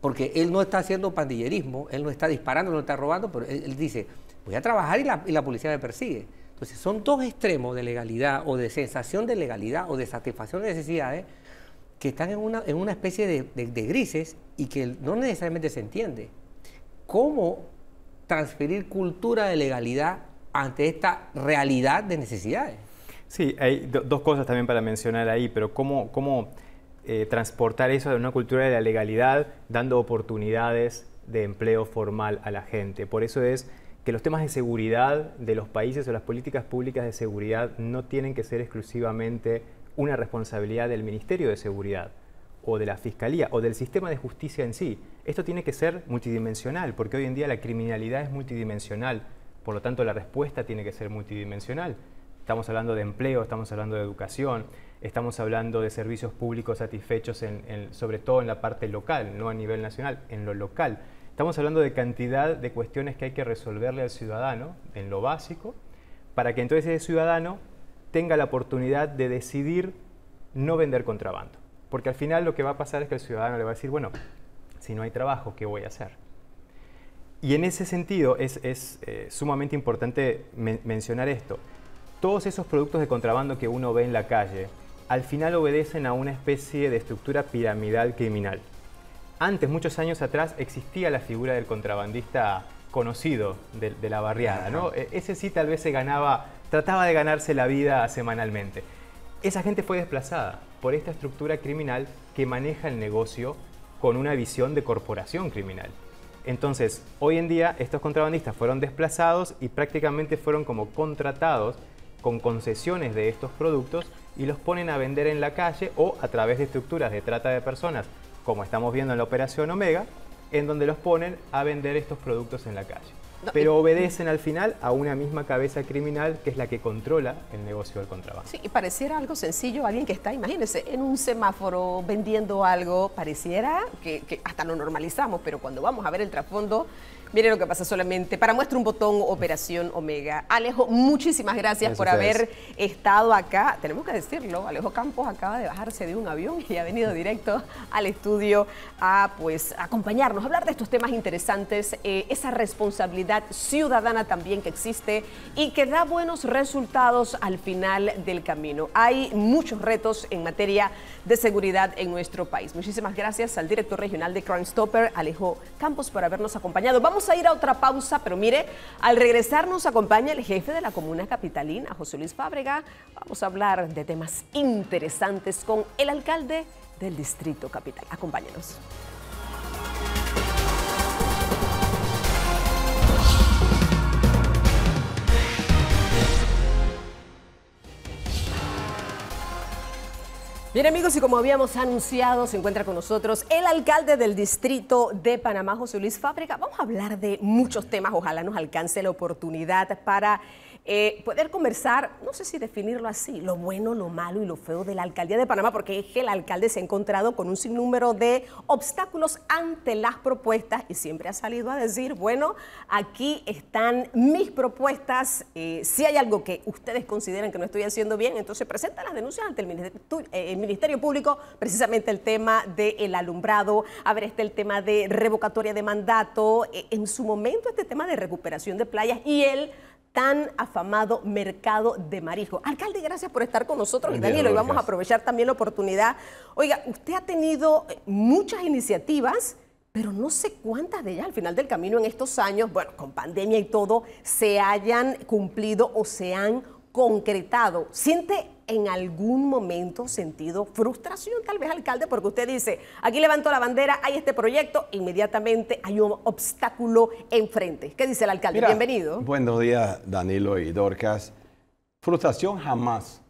porque él no está haciendo pandillerismo, él no está disparando, no está robando, pero él, él dice, voy a trabajar y la, y la policía me persigue. Entonces, son dos extremos de legalidad o de sensación de legalidad o de satisfacción de necesidades que están en una, especie de, grises y que no necesariamente se entiende. ¿Cómo transferir cultura de legalidad ante esta realidad de necesidades? Sí, hay dos cosas también para mencionar ahí, pero ¿cómo, eh, transportar eso de una cultura de la legalidad dando oportunidades de empleo formal a la gente? Por eso es que los temas de seguridad de los países o las políticas públicas de seguridad no tienen que ser exclusivamente una responsabilidad del Ministerio de Seguridad o de la Fiscalía o del sistema de justicia en sí. Esto tiene que ser multidimensional, porque hoy en día la criminalidad es multidimensional, por lo tanto la respuesta tiene que ser multidimensional. Estamos hablando de empleo, estamos hablando de educación, estamos hablando de servicios públicos satisfechos sobre todo en la parte local, no a nivel nacional, en lo local. Estamos hablando de cantidad de cuestiones que hay que resolverle al ciudadano en lo básico para que entonces ese ciudadano tenga la oportunidad de decidir no vender contrabando. Porque al final lo que va a pasar es que el ciudadano le va a decir, bueno, si no hay trabajo, ¿qué voy a hacer? Y en ese sentido es, eh, sumamente importante mencionar esto. Todos esos productos de contrabando que uno ve en la calle, al final obedecen a una especie de estructura piramidal criminal. Antes, muchos años atrás, existía la figura del contrabandista conocido de, la barriada, ¿no? E-, ese sí tal vez se ganaba, trataba de ganarse la vida semanalmente. Esa gente fue desplazada por esta estructura criminal que maneja el negocio con una visión de corporación criminal. Entonces, hoy en día estos contrabandistas fueron desplazados y prácticamente fueron como contratados con concesiones de estos productos y los ponen a vender en la calle o a través de estructuras de trata de personas como estamos viendo en la operación Omega, en donde los ponen a vender estos productos en la calle. pero obedecen al final a una misma cabeza criminal que es la que controla el negocio del contrabando. Sí, y pareciera algo sencillo, alguien que está, imagínense, en un semáforo vendiendo algo, pareciera que hasta lo normalizamos, pero cuando vamos a ver el trasfondo, Miren lo que pasa solamente. Para muestra un botón, Operación Omega. Alejo, muchísimas gracias por haber estado acá. Tenemos que decirlo, Alejo Campos acaba de bajarse de un avión y ha venido directo al estudio a pues acompañarnos, hablar de estos temas interesantes, eh, esa responsabilidad ciudadana también que existe y que da buenos resultados al final del camino. Hay muchos retos en materia de seguridad en nuestro país. Muchísimas gracias al director regional de Crime Stopper, Alejo Campos, por habernos acompañado. Vamos a ir a otra pausa, pero mire, al regresar nos acompaña el jefe de la comuna capitalina, José Luis Fábrega. Vamos a hablar de temas interesantes con el alcalde del distrito capital. Acompáñenos. Bien amigos, y como habíamos anunciado, se encuentra con nosotros el alcalde del distrito de Panamá, José Luis Fábrica. Vamos a hablar de muchos temas, ojalá nos alcance la oportunidad para eh, poder conversar, no sé si definirlo así, lo bueno, lo malo y lo feo de la alcaldía de Panamá, porque es que el alcalde se ha encontrado con un sinnúmero de obstáculos ante las propuestas y siempre ha salido a decir, bueno, aquí están mis propuestas, eh, si hay algo que ustedes consideran que no estoy haciendo bien, entonces presenta las denuncias ante el eh, Ministerio, Público, precisamente el tema del alumbrado, a ver, este el tema de revocatoria de mandato, en su momento este tema de recuperación de playas y el tan afamado mercado de marisco. Alcalde, gracias por estar con nosotros, y Danilo, y vamos a aprovechar también la oportunidad. Oiga, usted ha tenido eh, muchas iniciativas, pero no sé cuántas de ellas al final del camino en estos años, bueno, con pandemia y todo, se hayan cumplido o se han concretado. ¿Siente en algún momento sentido frustración, tal vez, alcalde? Porque usted dice, aquí levantó la bandera, hay este proyecto, inmediatamente hay un obstáculo enfrente. ¿Qué dice el alcalde? Bienvenido. Buenos días, Danilo y Dorcas. Frustración jamás.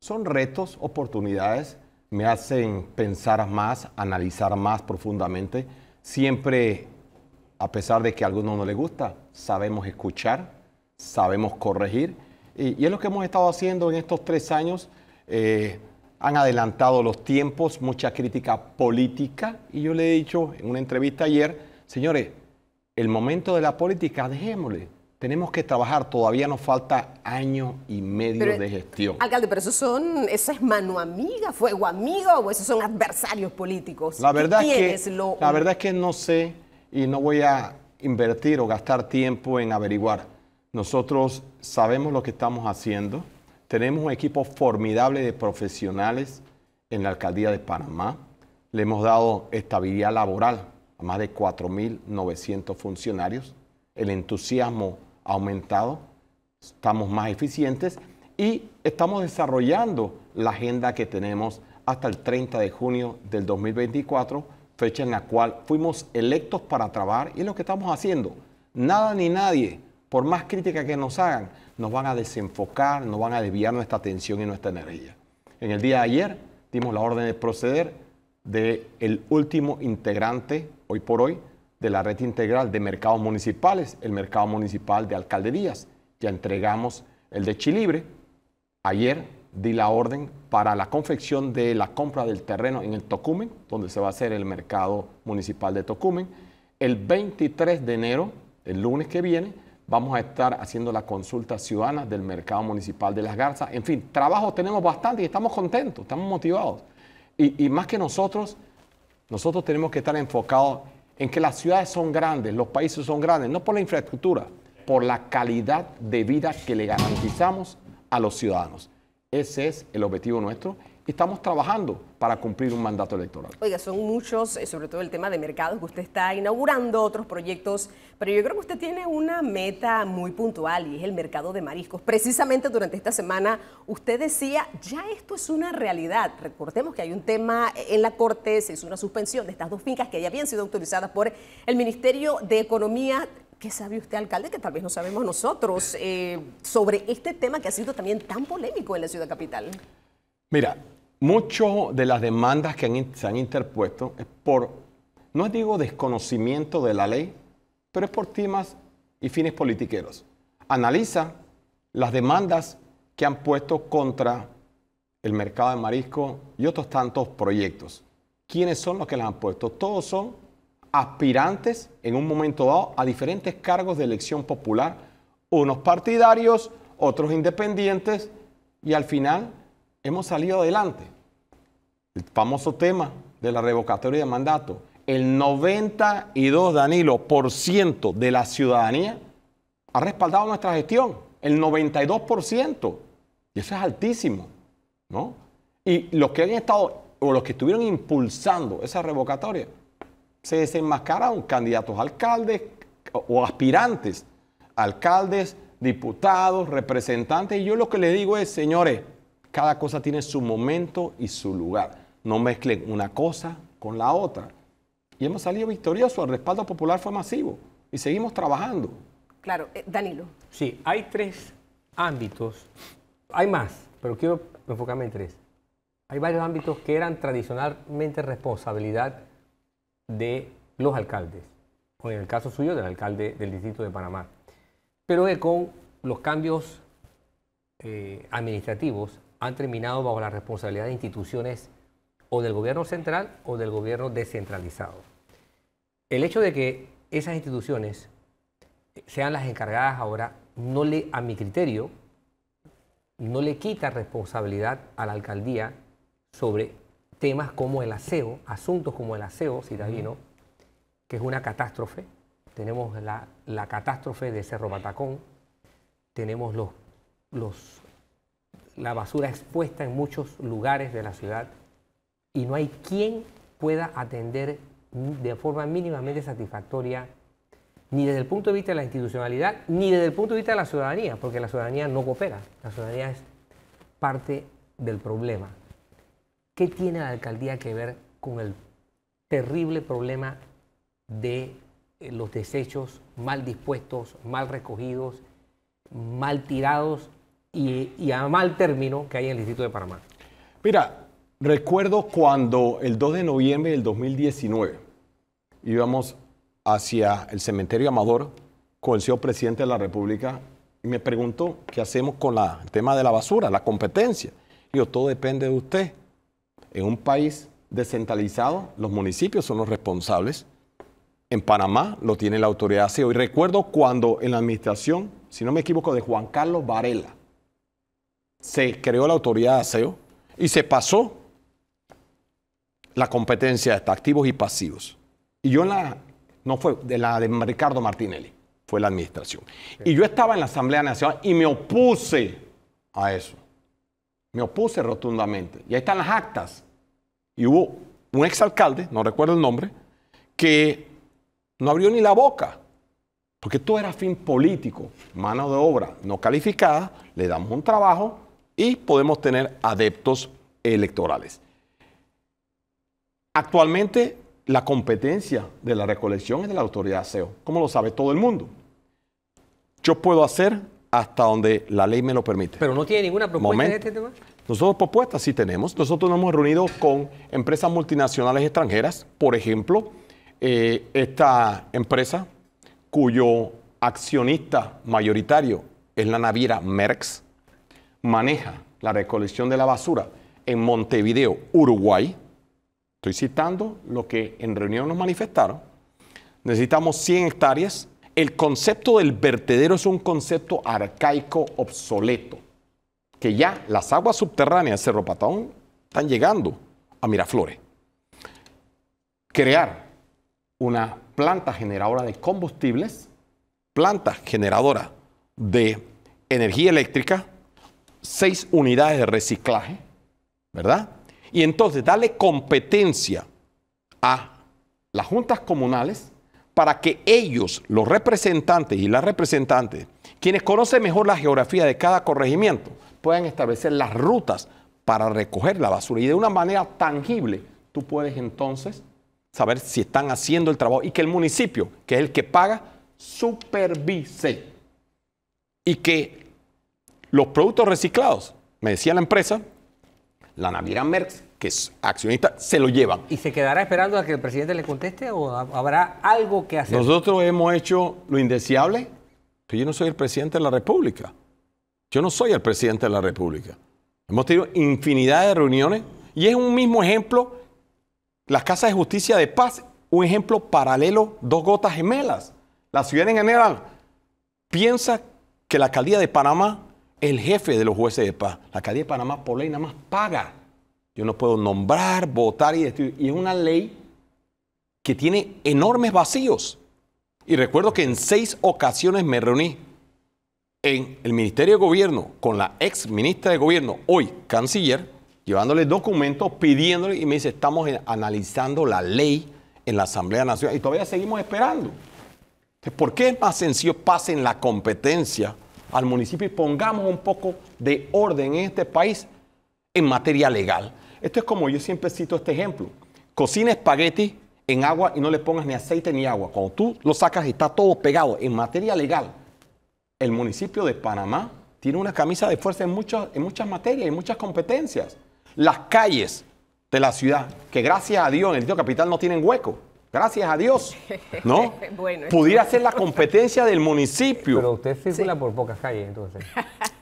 Son retos, oportunidades, me hacen pensar más, analizar más profundamente. Siempre, a pesar de que a algunos no le gusta, sabemos escuchar, sabemos corregir y, es lo que hemos estado haciendo en estos tres años. Eh, han adelantado los tiempos, mucha crítica política. Y yo le he dicho en una entrevista ayer, señores, el momento de la política, dejémosle. Tenemos que trabajar, todavía nos falta año y medio de gestión. Alcalde, pero eso son, eso es mano amiga, fuego amigo, o esos son adversarios políticos. La verdad, que, la verdad es que no sé y no voy a invertir o gastar tiempo en averiguar. Nosotros sabemos lo que estamos haciendo. Tenemos un equipo formidable de profesionales en la alcaldía de Panamá. Le hemos dado estabilidad laboral a más de 4.900 funcionarios. El entusiasmo ha aumentado. Estamos más eficientes y estamos desarrollando la agenda que tenemos hasta el 30 de junio del 2024, fecha en la cual fuimos electos para trabajar y es lo que estamos haciendo. Nada ni nadie por más crítica que nos hagan, nos van a desenfocar, nos van a desviar nuestra atención y nuestra energía. En el día de ayer dimos la orden de proceder del último integrante, hoy por hoy, de la red integral de mercados municipales, el mercado municipal de alcalderías. Ya entregamos el de Chilibre. Ayer di la orden para la confección de la compra del terreno en el Tocumen, donde se va a hacer el mercado municipal de Tocumen. El 23 de enero, el lunes que viene, Vamos a estar haciendo la consulta ciudadana del mercado municipal de Las Garzas. En fin, trabajo tenemos bastante y estamos contentos, estamos motivados. Y, más que nosotros, nosotros tenemos que estar enfocados en que las ciudades son grandes, los países son grandes, no por la infraestructura, por la calidad de vida que le garantizamos a los ciudadanos. Ese es el objetivo nuestro y estamos trabajando para cumplir un mandato electoral. Oiga, son muchos, eh, sobre todo el tema de mercados que usted está inaugurando, otros proyectos, pero yo creo que usted tiene una meta muy puntual y es el mercado de mariscos. Precisamente durante esta semana usted decía, ya esto es una realidad. Recordemos que hay un tema en la Corte, se hizo una suspensión de estas dos fincas que ya habían sido autorizadas por el Ministerio de Economía. ¿Qué sabe usted, alcalde, que tal vez no sabemos nosotros eh, sobre este tema que ha sido también tan polémico en la ciudad capital? Mira, Muchas de las demandas que se han interpuesto es por, no digo desconocimiento de la ley, pero es por temas y fines politiqueros. Analiza las demandas que han puesto contra el mercado de marisco y otros tantos proyectos. ¿Quiénes son los que las han puesto? Todos son aspirantes en un momento dado a diferentes cargos de elección popular, unos partidarios, otros independientes y al final hemos salido adelante. El famoso tema de la revocatoria de mandato. El 92, Danilo, por ciento de la ciudadanía ha respaldado nuestra gestión. El 92%. Y eso es altísimo, Y los que han estado, o los que estuvieron impulsando esa revocatoria, se desenmascararon candidatos alcaldes o aspirantes, alcaldes, diputados, representantes. Y yo lo que les digo es, señores, cada cosa tiene su momento y su lugar. No mezclen una cosa con la otra. Y hemos salido victoriosos. El respaldo popular fue masivo y seguimos trabajando. Claro, eh, Danilo. Sí, hay tres ámbitos. Hay más, pero quiero enfocarme en tres. Hay varios ámbitos que eran tradicionalmente responsabilidad de los alcaldes, o en el caso suyo del alcalde del distrito de Panamá. Pero con los cambios eh, administrativos han terminado bajo la responsabilidad de instituciones o del gobierno central o del gobierno descentralizado. El hecho de que esas instituciones sean las encargadas ahora no le, a mi criterio, no le quita responsabilidad a la alcaldía sobre temas como el aseo, asuntos como el aseo, si que es una catástrofe. Tenemos la, catástrofe de Cerro Batacón, tenemos los, los la basura expuesta en muchos lugares de la ciudad y no hay quien pueda atender de forma mínimamente satisfactoria, ni desde el punto de vista de la institucionalidad, ni desde el punto de vista de la ciudadanía, porque la ciudadanía no coopera, la ciudadanía es parte del problema. ¿Qué tiene la alcaldía que ver con el terrible problema de eh, los desechos mal dispuestos, mal recogidos, mal tirados y, a mal término que hay en el Distrito de Panamá. Mira, recuerdo cuando el 2 de noviembre del 2019 íbamos hacia el cementerio Amador con el señor presidente de la República y me preguntó qué hacemos con la, el tema de la basura, la competencia. Digo, todo depende de usted. En un país descentralizado, los municipios son los responsables. En Panamá lo tiene la autoridad CEO. Y recuerdo cuando en la administración, si no me equivoco, de Juan Carlos Varela, se creó la autoridad de aseo y se pasó la competencia de activos y pasivos. Y yo en la, no fue de la de Ricardo Martinelli, fue la administración. Y yo estaba en la Asamblea Nacional y me opuse a eso. Me opuse rotundamente. Y ahí están las actas. Y hubo un exalcalde, no recuerdo el nombre, que no abrió ni la boca. Porque todo era fin político, mano de obra no calificada, le damos un trabajo y podemos tener adeptos electorales. Actualmente la competencia de la recolección es de la autoridad aseo, como lo sabe todo el mundo. Yo puedo hacer hasta donde la ley me lo permite. Pero no tiene ninguna propuesta de este tema. Nosotros propuestas sí tenemos. Nosotros nos hemos reunido con empresas multinacionales extranjeras, por ejemplo, eh, esta empresa cuyo accionista mayoritario es la naviera Merckx, maneja la recolección de la basura en Montevideo, Uruguay, estoy citando lo que en reunión nos manifestaron, necesitamos 100 hectáreas. El concepto del vertedero es un concepto arcaico, obsoleto, que ya las aguas subterráneas de Cerro Patón están llegando a Miraflores. Crear una planta generadora de combustibles, planta generadora de energía eléctrica, seis unidades de reciclaje, ¿verdad? Y entonces darle competencia a las juntas comunales para que ellos, los representantes y las representantes, quienes conocen mejor la geografía de cada corregimiento, puedan establecer las rutas para recoger la basura. Y de una manera tangible, tú puedes entonces saber si están haciendo el trabajo y que el municipio, que es el que paga, supervise. Y que los productos reciclados, me decía la empresa, la naviera Merckx, que es accionista, se lo llevan. ¿Y se quedará esperando a que el presidente le conteste o habrá algo que hacer? Nosotros hemos hecho lo indeseable, pero yo no soy el presidente de la República. Yo no soy el presidente de la República. Hemos tenido infinidad de reuniones y es un mismo ejemplo, las casas de justicia de paz, un ejemplo paralelo, dos gotas gemelas. La ciudad en general piensa que la alcaldía de Panamá el jefe de los jueces de paz. La calle de Panamá por ley nada más paga. Yo no puedo nombrar, votar y destruir. Y es una ley que tiene enormes vacíos. Y recuerdo que en seis ocasiones me reuní en el Ministerio de Gobierno con la ex ministra de Gobierno, hoy canciller, llevándole documentos, pidiéndole y me dice, estamos analizando la ley en la Asamblea Nacional y todavía seguimos esperando. Entonces, ¿por qué es más sencillo pasen la competencia al municipio y pongamos un poco de orden en este país en materia legal. Esto es como yo siempre cito este ejemplo. Cocina espagueti en agua y no le pongas ni aceite ni agua. Cuando tú lo sacas y está todo pegado en materia legal, el municipio de Panamá tiene una camisa de fuerza en muchas, en muchas materias, en muchas competencias. Las calles de la ciudad, que gracias a Dios en el sitio capital no tienen hueco Gracias a Dios, ¿no? Pudiera ser la competencia del municipio. Pero usted circula por pocas calles, entonces.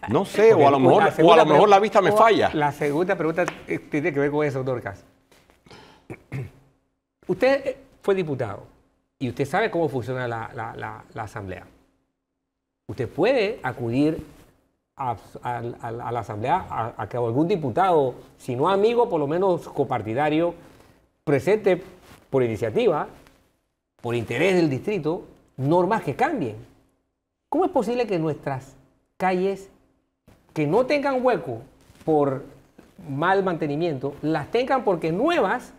No sé, o a lo mejor, la vista me falla. La segunda pregunta tiene que ver con eso, doctor Cas. Usted fue diputado y usted sabe cómo funciona la, asamblea. Usted puede acudir a, la asamblea a, a, que algún diputado, si no amigo, por lo menos copartidario, presente por iniciativa, por interés del distrito, normas que cambien. ¿Cómo es posible que nuestras calles que no tengan hueco por mal mantenimiento, las tengan porque nuevas,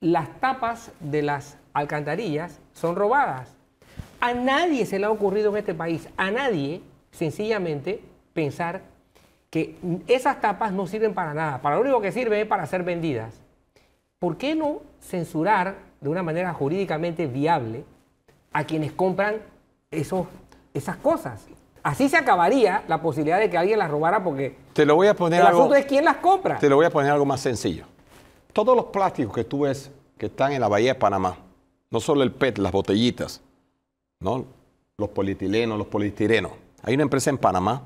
las tapas de las alcantarillas son robadas? A nadie se le ha ocurrido en este país, a nadie, sencillamente, pensar que esas tapas no sirven para nada, para lo único que sirve es para ser vendidas. ¿por qué no censurar de una manera jurídicamente viable a quienes compran esas cosas? Así se acabaría la posibilidad de que alguien las robara porque te lo voy a poner el asunto es quién las compra. Te lo voy a poner algo más sencillo. Todos los plásticos que tú ves que están en la bahía de Panamá, no solo el PET, las botellitas, ¿no? los polietilenos, los polistirenos. Hay una empresa en Panamá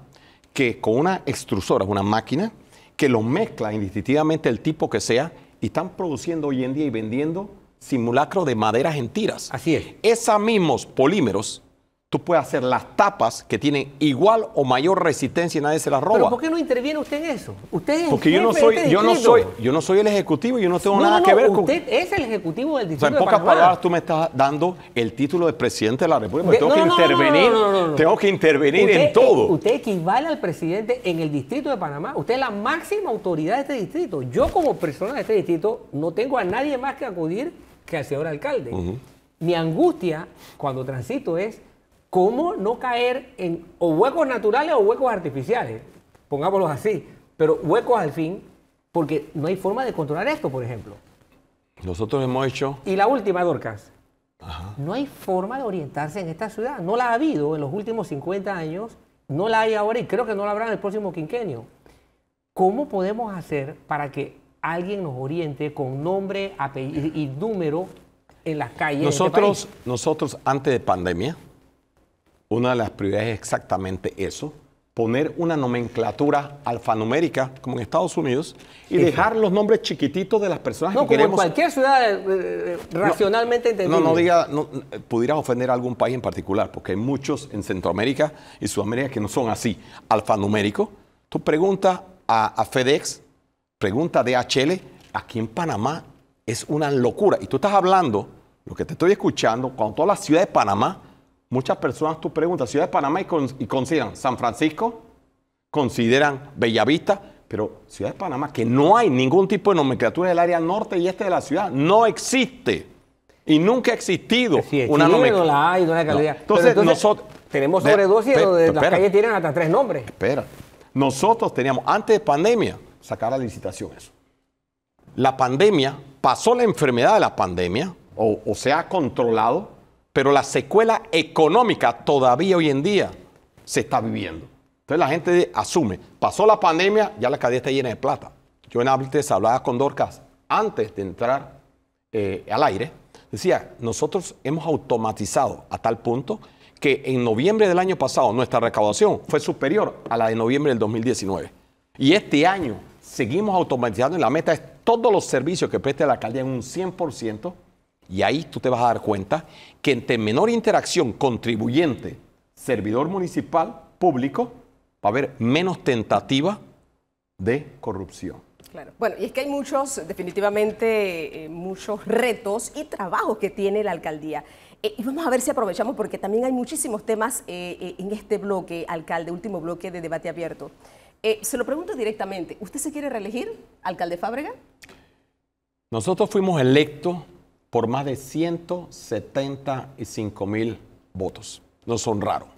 que con una extrusora, una máquina, que lo mezcla indistintivamente el tipo que sea y están produciendo hoy en día y vendiendo simulacros de maderas en tiras. Así es. Esos mismos polímeros tú puedes hacer las tapas que tienen igual o mayor resistencia y nadie se las roba. ¿Pero por qué no interviene usted en eso? Usted Porque yo no soy, este yo no soy, yo no soy el ejecutivo, y yo no tengo nada que ver con. Usted es el ejecutivo del distrito. O sea, en pocas palabras, tú me estás dando el título de presidente de la República. tengo, que intervenir, tengo que intervenir en todo. Usted equivale al presidente en el distrito de Panamá. Usted es la máxima autoridad de este distrito. Yo, como persona de este distrito, no tengo a nadie más que acudir que al señor alcalde. Mi angustia cuando transito es cómo no caer en huecos naturales o huecos artificiales, pongámoslos así, pero huecos al fin, porque no hay forma de controlar esto, por ejemplo. Nosotros hemos hecho... Y la última, Dorcas. No hay forma de orientarse en esta ciudad. No la ha habido en los últimos 50 años, no la hay ahora y creo que no la habrá en el próximo quinquenio. ¿Cómo podemos hacer para que alguien nos oriente con nombre, apellido y número en las calles? Este nosotros, nosotros antes de pandemia, una de las prioridades es exactamente eso, poner una nomenclatura alfanumérica, como en Estados Unidos, y dejar los nombres chiquititos de las personas no, que como en cualquier ciudad eh, eh, racionalmente no, entendible. No, no diga, no, eh, pudieras ofender a algún país en particular, porque hay muchos en Centroamérica y Sudamérica que no son así, alfanumérico. Tú pregunta a, a FedEx, pregunta a DHL, aquí en Panamá es una locura. Y tú estás hablando, lo que te estoy escuchando, cuando toda la ciudad de Panamá muchas personas tú preguntas, Ciudad de Panamá y, consideran San Francisco, consideran Bellavista, pero Ciudad de Panamá, que no hay ningún tipo de nomenclatura del área norte y este de la ciudad, no existe. Y nunca ha existido una nomenclatura. hay, Entonces, nosotros... Tenemos sobredosis donde las calles tienen hasta tres nombres. Espera. Nosotros teníamos, antes de pandemia, sacar la licitación eso. La pandemia, pasó la enfermedad de la pandemia, o se ha controlado, pero la secuela económica todavía hoy en día se está viviendo. Entonces la gente asume, pasó la pandemia, ya la cadena está llena de plata. Yo en antes hablaba con Dorcas antes de entrar eh, al aire, decía, nosotros hemos automatizado a tal punto que en noviembre del año pasado nuestra recaudación fue superior a la de noviembre del 2019. Y este año seguimos automatizando y la meta es todos los servicios que preste la alcaldía en un 100% y ahí tú te vas a dar cuenta que entre menor interacción contribuyente, servidor municipal, público, va a haber menos tentativa de corrupción. Claro. Bueno, y es que hay muchos, definitivamente, eh, muchos retos y trabajos que tiene la alcaldía. Eh, y vamos a ver si aprovechamos, porque también hay muchísimos temas eh, en este bloque, alcalde, último bloque de debate abierto. se lo pregunto directamente, ¿usted se quiere reelegir, alcalde Fábrega? Nosotros fuimos electos por más de 175 mil votos. son honraron.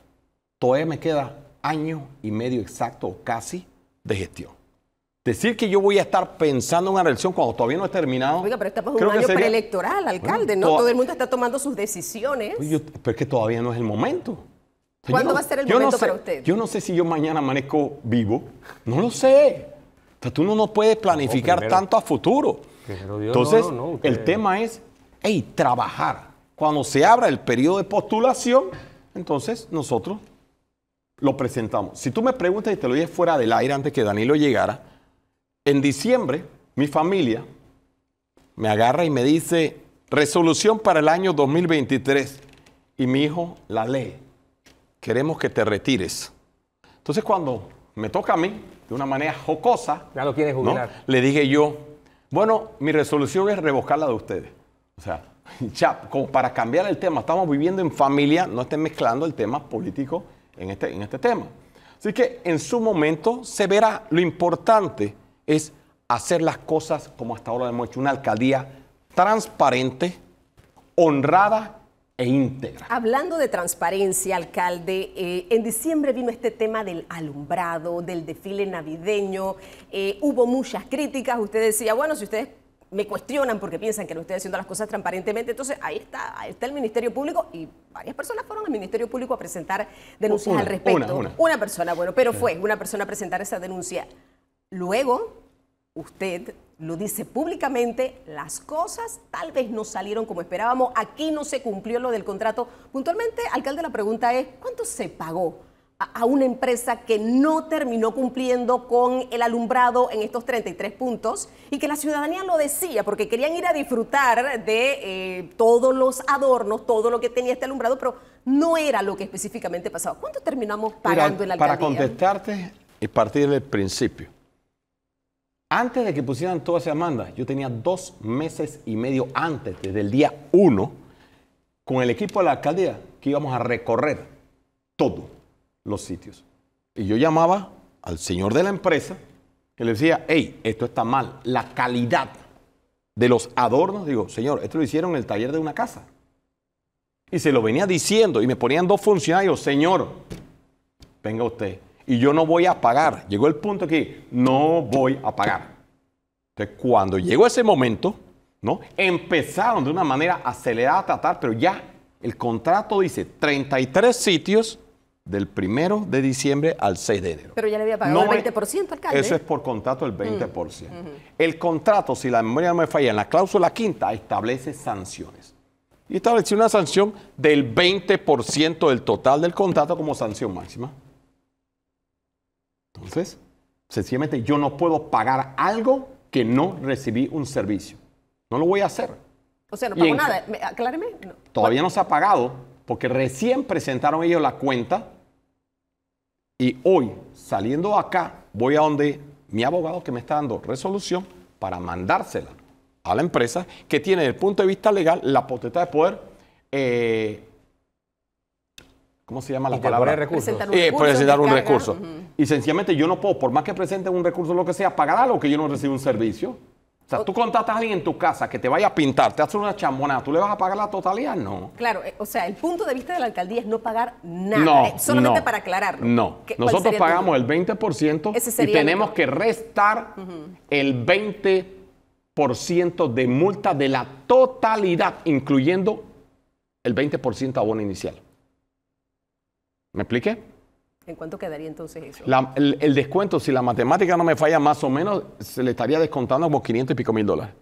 Todavía me queda año y medio exacto, casi, de gestión. Decir que yo voy a estar pensando en una elección cuando todavía no he terminado. Oiga, pero estamos en un año preelectoral, alcalde, ¿no? Todo el mundo está tomando sus decisiones. pero es que todavía no es el momento. ¿Cuándo va a ser el momento para usted? Yo no sé si yo mañana amanezco vivo. No lo sé. O tú no, no puedes planificar tanto a futuro. Entonces, el tema es y trabajar. Cuando se abra el periodo de postulación, entonces nosotros lo presentamos. Si tú me preguntas y te lo dije fuera del aire antes que Danilo llegara, en diciembre mi familia me agarra y me dice, resolución para el año 2023. Y mi hijo la lee. Queremos que te retires. Entonces cuando me toca a mí, de una manera jocosa, ya lo quieres jubilar. Le dije yo, bueno, mi resolución es revocar la de ustedes. O sea, ya, como para cambiar el tema, estamos viviendo en familia, no estén mezclando el tema político en este, en este tema. Así que en su momento se verá, lo importante es hacer las cosas como hasta ahora hemos hecho, una alcaldía transparente, honrada e íntegra. Hablando de transparencia, alcalde, eh, en diciembre vino este tema del alumbrado, del desfile navideño, eh, hubo muchas críticas, usted decía, bueno, si ustedes me cuestionan porque piensan que no estoy haciendo las cosas transparentemente. Entonces, ahí está, está el Ministerio Público y varias personas fueron al Ministerio Público a presentar denuncias al respecto. Una, persona, bueno, pero fue una persona a presentar esa denuncia. Luego, usted lo dice públicamente, las cosas tal vez no salieron como esperábamos, aquí no se cumplió lo del contrato. Puntualmente, alcalde, la pregunta es, ¿cuánto se pagó? a una empresa que no terminó cumpliendo con el alumbrado en estos 33 puntos y que la ciudadanía lo decía porque querían ir a disfrutar de eh, todos los adornos, todo lo que tenía este alumbrado, pero no era lo que específicamente pasaba. ¿Cuánto terminamos pagando el en Para contestarte y partir del principio. Antes de que pusieran toda esa demanda, yo tenía dos meses y medio antes, desde el día uno, con el equipo de la alcaldía, que íbamos a recorrer todo los sitios. Y yo llamaba al señor de la empresa que le decía, hey, esto está mal. La calidad de los adornos, digo, señor, esto lo hicieron en el taller de una casa. Y se lo venía diciendo y me ponían dos funcionarios, señor, venga usted. Y yo no voy a pagar. Llegó el punto que no voy a pagar. Entonces, cuando llegó ese momento, ¿no? Empezaron de una manera acelerada a tratar, pero ya el contrato dice 33 sitios del primero de diciembre al 6 de enero. Pero ya le había pagado el 20%, alcalde. Eso es por contrato el 20%. Mm, el contrato, si la memoria no me falla, en la cláusula quinta establece sanciones. Y establece una sanción del 20% del total del contrato como sanción máxima. Entonces, sencillamente yo no puedo pagar algo que no recibí un servicio. No lo voy a hacer. O sea, no pago nada. Acláreme. Todavía no se ha pagado porque recién presentaron ellos la cuenta y hoy, saliendo acá, voy a donde mi abogado que me está dando resolución para mandársela a la empresa que tiene desde el punto de vista legal la potestad de poder... Eh, ¿Cómo se llama la palabra? Recursos. Presentar un eh, recurso. presentar un recurso. Y sencillamente yo no puedo, por más que presente un recurso, lo que sea, pagar algo que yo no recibo un servicio. O tú contratas a alguien en tu casa que te vaya a pintar, te hace una chambonada, ¿tú le vas a pagar la totalidad? No. Claro, eh, o sea, el punto de vista de la alcaldía es no pagar nada, no, solamente para aclarar. No, nosotros pagamos el 20% y tenemos que restar el 20% de multa de la totalidad, incluyendo el 20% abono inicial. ¿Me expliqué? ¿En cuánto quedaría entonces eso? el, descuento, si la matemática no me falla más o menos, se le estaría descontando como 500 y pico mil dólares.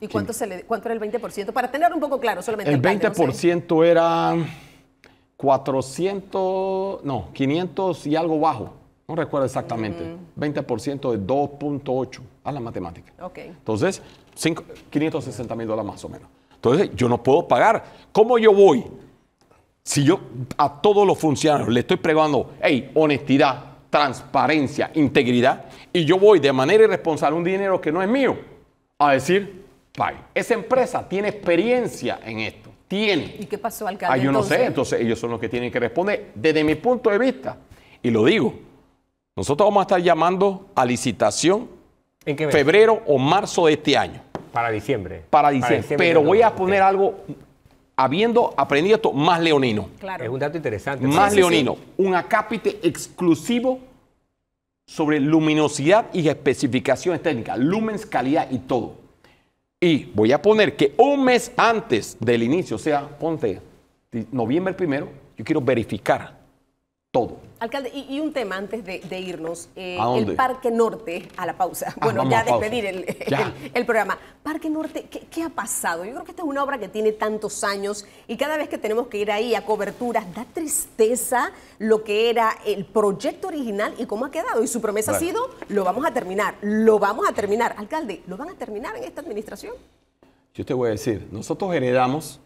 ¿Y cuánto, se le, cuánto era el 20%? Para tener un poco claro, solamente. El 20% era 400, no, 500 y algo bajo. No recuerdo exactamente. 20% de 2.8 a la matemática. Ok. Entonces, 560 mil dólares más o menos. Entonces, yo no puedo pagar. ¿Cómo yo voy si yo a todos los funcionarios le estoy pregando, hey, honestidad, transparencia, integridad, y yo voy de manera irresponsable un dinero que no es mío, a decir, vaya, Esa empresa tiene experiencia en esto, tiene. ¿Y qué pasó, alcalde? Ah, yo no sé, entonces ellos son los que tienen que responder. Desde mi punto de vista, y lo digo, nosotros vamos a estar llamando a licitación en febrero o marzo de este año. Para diciembre. Para diciembre pero voy a poner algo habiendo aprendido esto, más leonino. Es un dato interesante. Más leonino. Un acápite exclusivo sobre luminosidad y especificaciones técnicas, lumens, calidad y todo. Y voy a poner que un mes antes del inicio, o sea, ponte noviembre primero, yo quiero verificar todo. Alcalde, y, un tema antes de, irnos. Eh, el Parque Norte, a la pausa. Ah, bueno, ya despedir el, programa. Parque Norte, ¿qué, ha pasado? Yo creo que esta es una obra que tiene tantos años y cada vez que tenemos que ir ahí a coberturas, da tristeza lo que era el proyecto original y cómo ha quedado. Y su promesa ha sido, lo vamos a terminar, lo vamos a terminar. Alcalde, ¿lo van a terminar en esta administración? Yo te voy a decir, nosotros generamos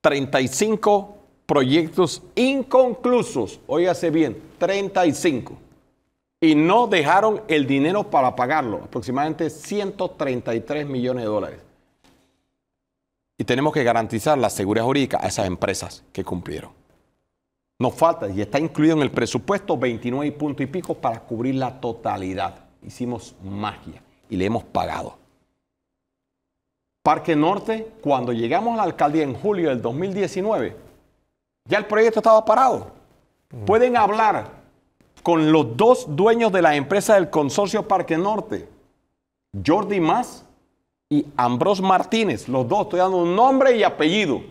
35 proyectos inconclusos, óigase bien, 35. Y no dejaron el dinero para pagarlo, aproximadamente 133 millones de dólares. Y tenemos que garantizar la seguridad jurídica a esas empresas que cumplieron. Nos falta, y está incluido en el presupuesto, 29 puntos y pico para cubrir la totalidad. Hicimos magia y le hemos pagado. Parque Norte, cuando llegamos a la alcaldía en julio del 2019, ya el proyecto estaba parado. Pueden hablar con los dos dueños de la empresa del consorcio Parque Norte, Jordi Mas y Ambros Martínez. Los dos, estoy dando un nombre y apellido.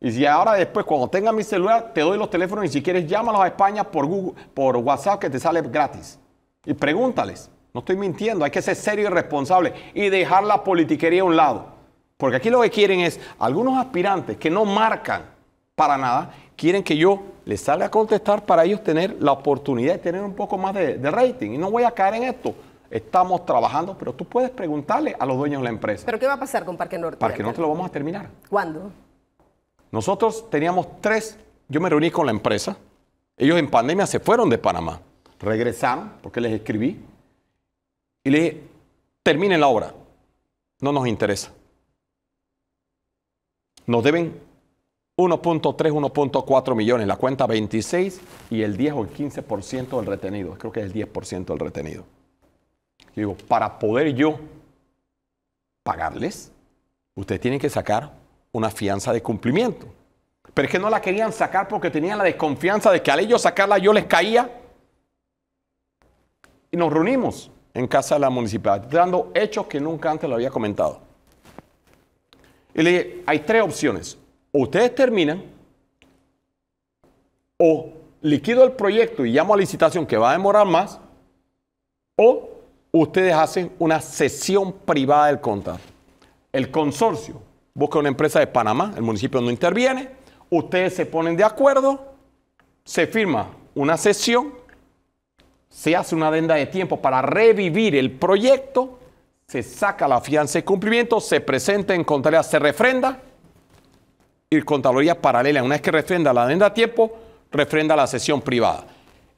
Y si ahora después, cuando tenga mi celular, te doy los teléfonos y si quieres, llámalos a España por, Google, por WhatsApp que te sale gratis. Y pregúntales. No estoy mintiendo, hay que ser serio y responsable y dejar la politiquería a un lado. Porque aquí lo que quieren es algunos aspirantes que no marcan para nada quieren que yo les salga a contestar para ellos tener la oportunidad de tener un poco más de, rating. Y no voy a caer en esto. Estamos trabajando, pero tú puedes preguntarle a los dueños de la empresa. ¿Pero qué va a pasar con Parque Norte? Parque Norte lo vamos a terminar. ¿Cuándo? Nosotros teníamos tres. Yo me reuní con la empresa. Ellos en pandemia se fueron de Panamá. Regresaron porque les escribí. Y les dije, terminen la obra. No nos interesa. Nos deben 1.3, 1.4 millones, la cuenta 26 y el 10 o el 15% del retenido. Creo que es el 10% del retenido. digo, para poder yo pagarles, ustedes tienen que sacar una fianza de cumplimiento. Pero es que no la querían sacar porque tenían la desconfianza de que al ellos sacarla yo les caía. Y nos reunimos en casa de la municipalidad, dando hechos que nunca antes lo había comentado. Y le dije, hay tres opciones ustedes terminan, o liquido el proyecto y llamo a licitación que va a demorar más, o ustedes hacen una sesión privada del contrato. El consorcio busca una empresa de Panamá, el municipio no interviene, ustedes se ponen de acuerdo, se firma una sesión, se hace una adenda de tiempo para revivir el proyecto, se saca la fianza de cumplimiento, se presenta en contraria, se refrenda y paralelas, paralela. Una vez que refrenda la adenda a tiempo, refrenda la sesión privada.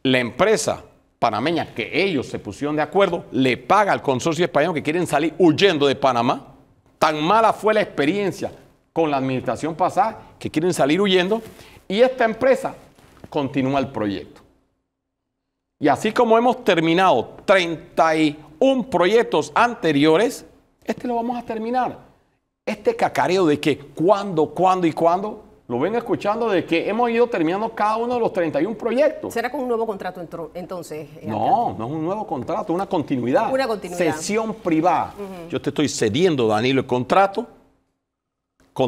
La empresa panameña que ellos se pusieron de acuerdo le paga al consorcio español que quieren salir huyendo de Panamá. Tan mala fue la experiencia con la administración pasada que quieren salir huyendo y esta empresa continúa el proyecto. Y así como hemos terminado 31 proyectos anteriores, este lo vamos a terminar este cacareo de que cuándo, cuándo y cuándo, lo ven escuchando de que hemos ido terminando cada uno de los 31 proyectos. ¿Será con un nuevo contrato entonces? Eh, no, no es un nuevo contrato, una continuidad. Una continuidad. Sesión privada. Yo te estoy cediendo, Danilo, el contrato.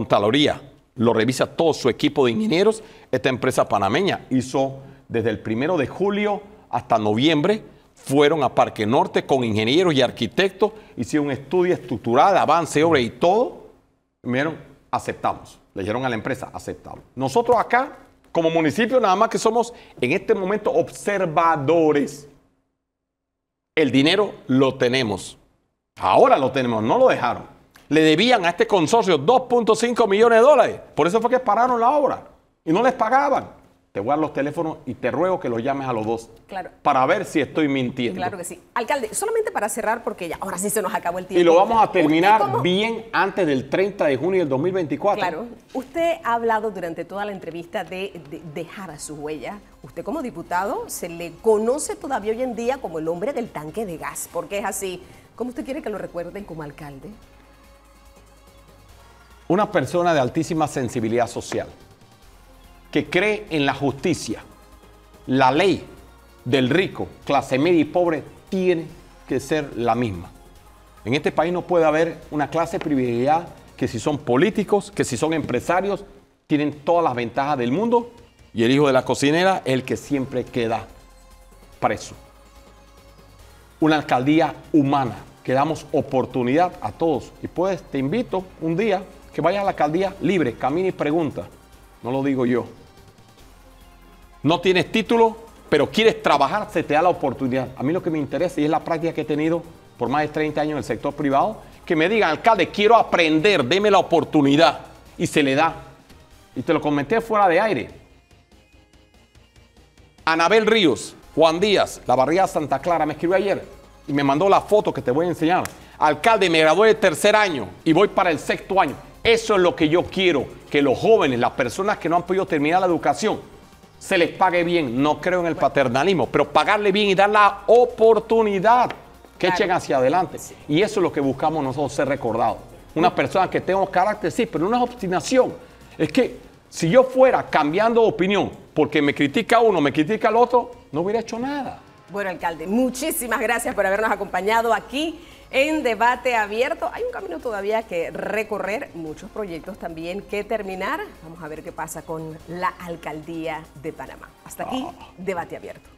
Taloría. lo revisa todo su equipo de ingenieros. Esta empresa panameña hizo desde el primero de julio hasta noviembre. Fueron a Parque Norte con ingenieros y arquitectos, hicieron un estudio estructural, avance, obra y todo Primero, aceptamos. Le dijeron a la empresa, aceptamos. Nosotros acá, como municipio, nada más que somos en este momento observadores. El dinero lo tenemos. Ahora lo tenemos, no lo dejaron. Le debían a este consorcio 2.5 millones de dólares. Por eso fue que pararon la obra y no les pagaban. Te los teléfonos y te ruego que los llames a los dos. Claro. Para ver si estoy mintiendo. Claro que sí. Alcalde, solamente para cerrar, porque ya ahora sí se nos acabó el tiempo. Y lo vamos a terminar bien antes del 30 de junio del 2024. Claro. Usted ha hablado durante toda la entrevista de, dejar a su huella. Usted como diputado se le conoce todavía hoy en día como el hombre del tanque de gas, porque es así. ¿Cómo usted quiere que lo recuerden como alcalde? Una persona de altísima sensibilidad social que cree en la justicia, la ley del rico, clase media y pobre tiene que ser la misma. En este país no puede haber una clase privilegiada que si son políticos, que si son empresarios, tienen todas las ventajas del mundo y el hijo de la cocinera es el que siempre queda preso. Una alcaldía humana que damos oportunidad a todos. Y pues te invito un día que vayas a la alcaldía libre, camina y pregunta. No lo digo yo no tienes título, pero quieres trabajar, se te da la oportunidad. A mí lo que me interesa y es la práctica que he tenido por más de 30 años en el sector privado, que me digan, alcalde, quiero aprender, deme la oportunidad. Y se le da. Y te lo comenté fuera de aire. Anabel Ríos, Juan Díaz, la barriga Santa Clara, me escribió ayer y me mandó la foto que te voy a enseñar. Alcalde, me gradué de tercer año y voy para el sexto año. Eso es lo que yo quiero, que los jóvenes, las personas que no han podido terminar la educación, se les pague bien. No creo en el paternalismo, pero pagarle bien y dar la oportunidad que echen hacia adelante. Y eso es lo que buscamos nosotros, ser recordados. Una persona que tenga carácter, sí, pero no obstinación. Es que si yo fuera cambiando de opinión porque me critica uno, me critica el otro, no hubiera hecho nada. Bueno, alcalde, muchísimas gracias por habernos acompañado aquí en debate abierto. Hay un camino todavía que recorrer, muchos proyectos también que terminar. Vamos a ver qué pasa con la alcaldía de Panamá. Hasta aquí, oh. debate abierto.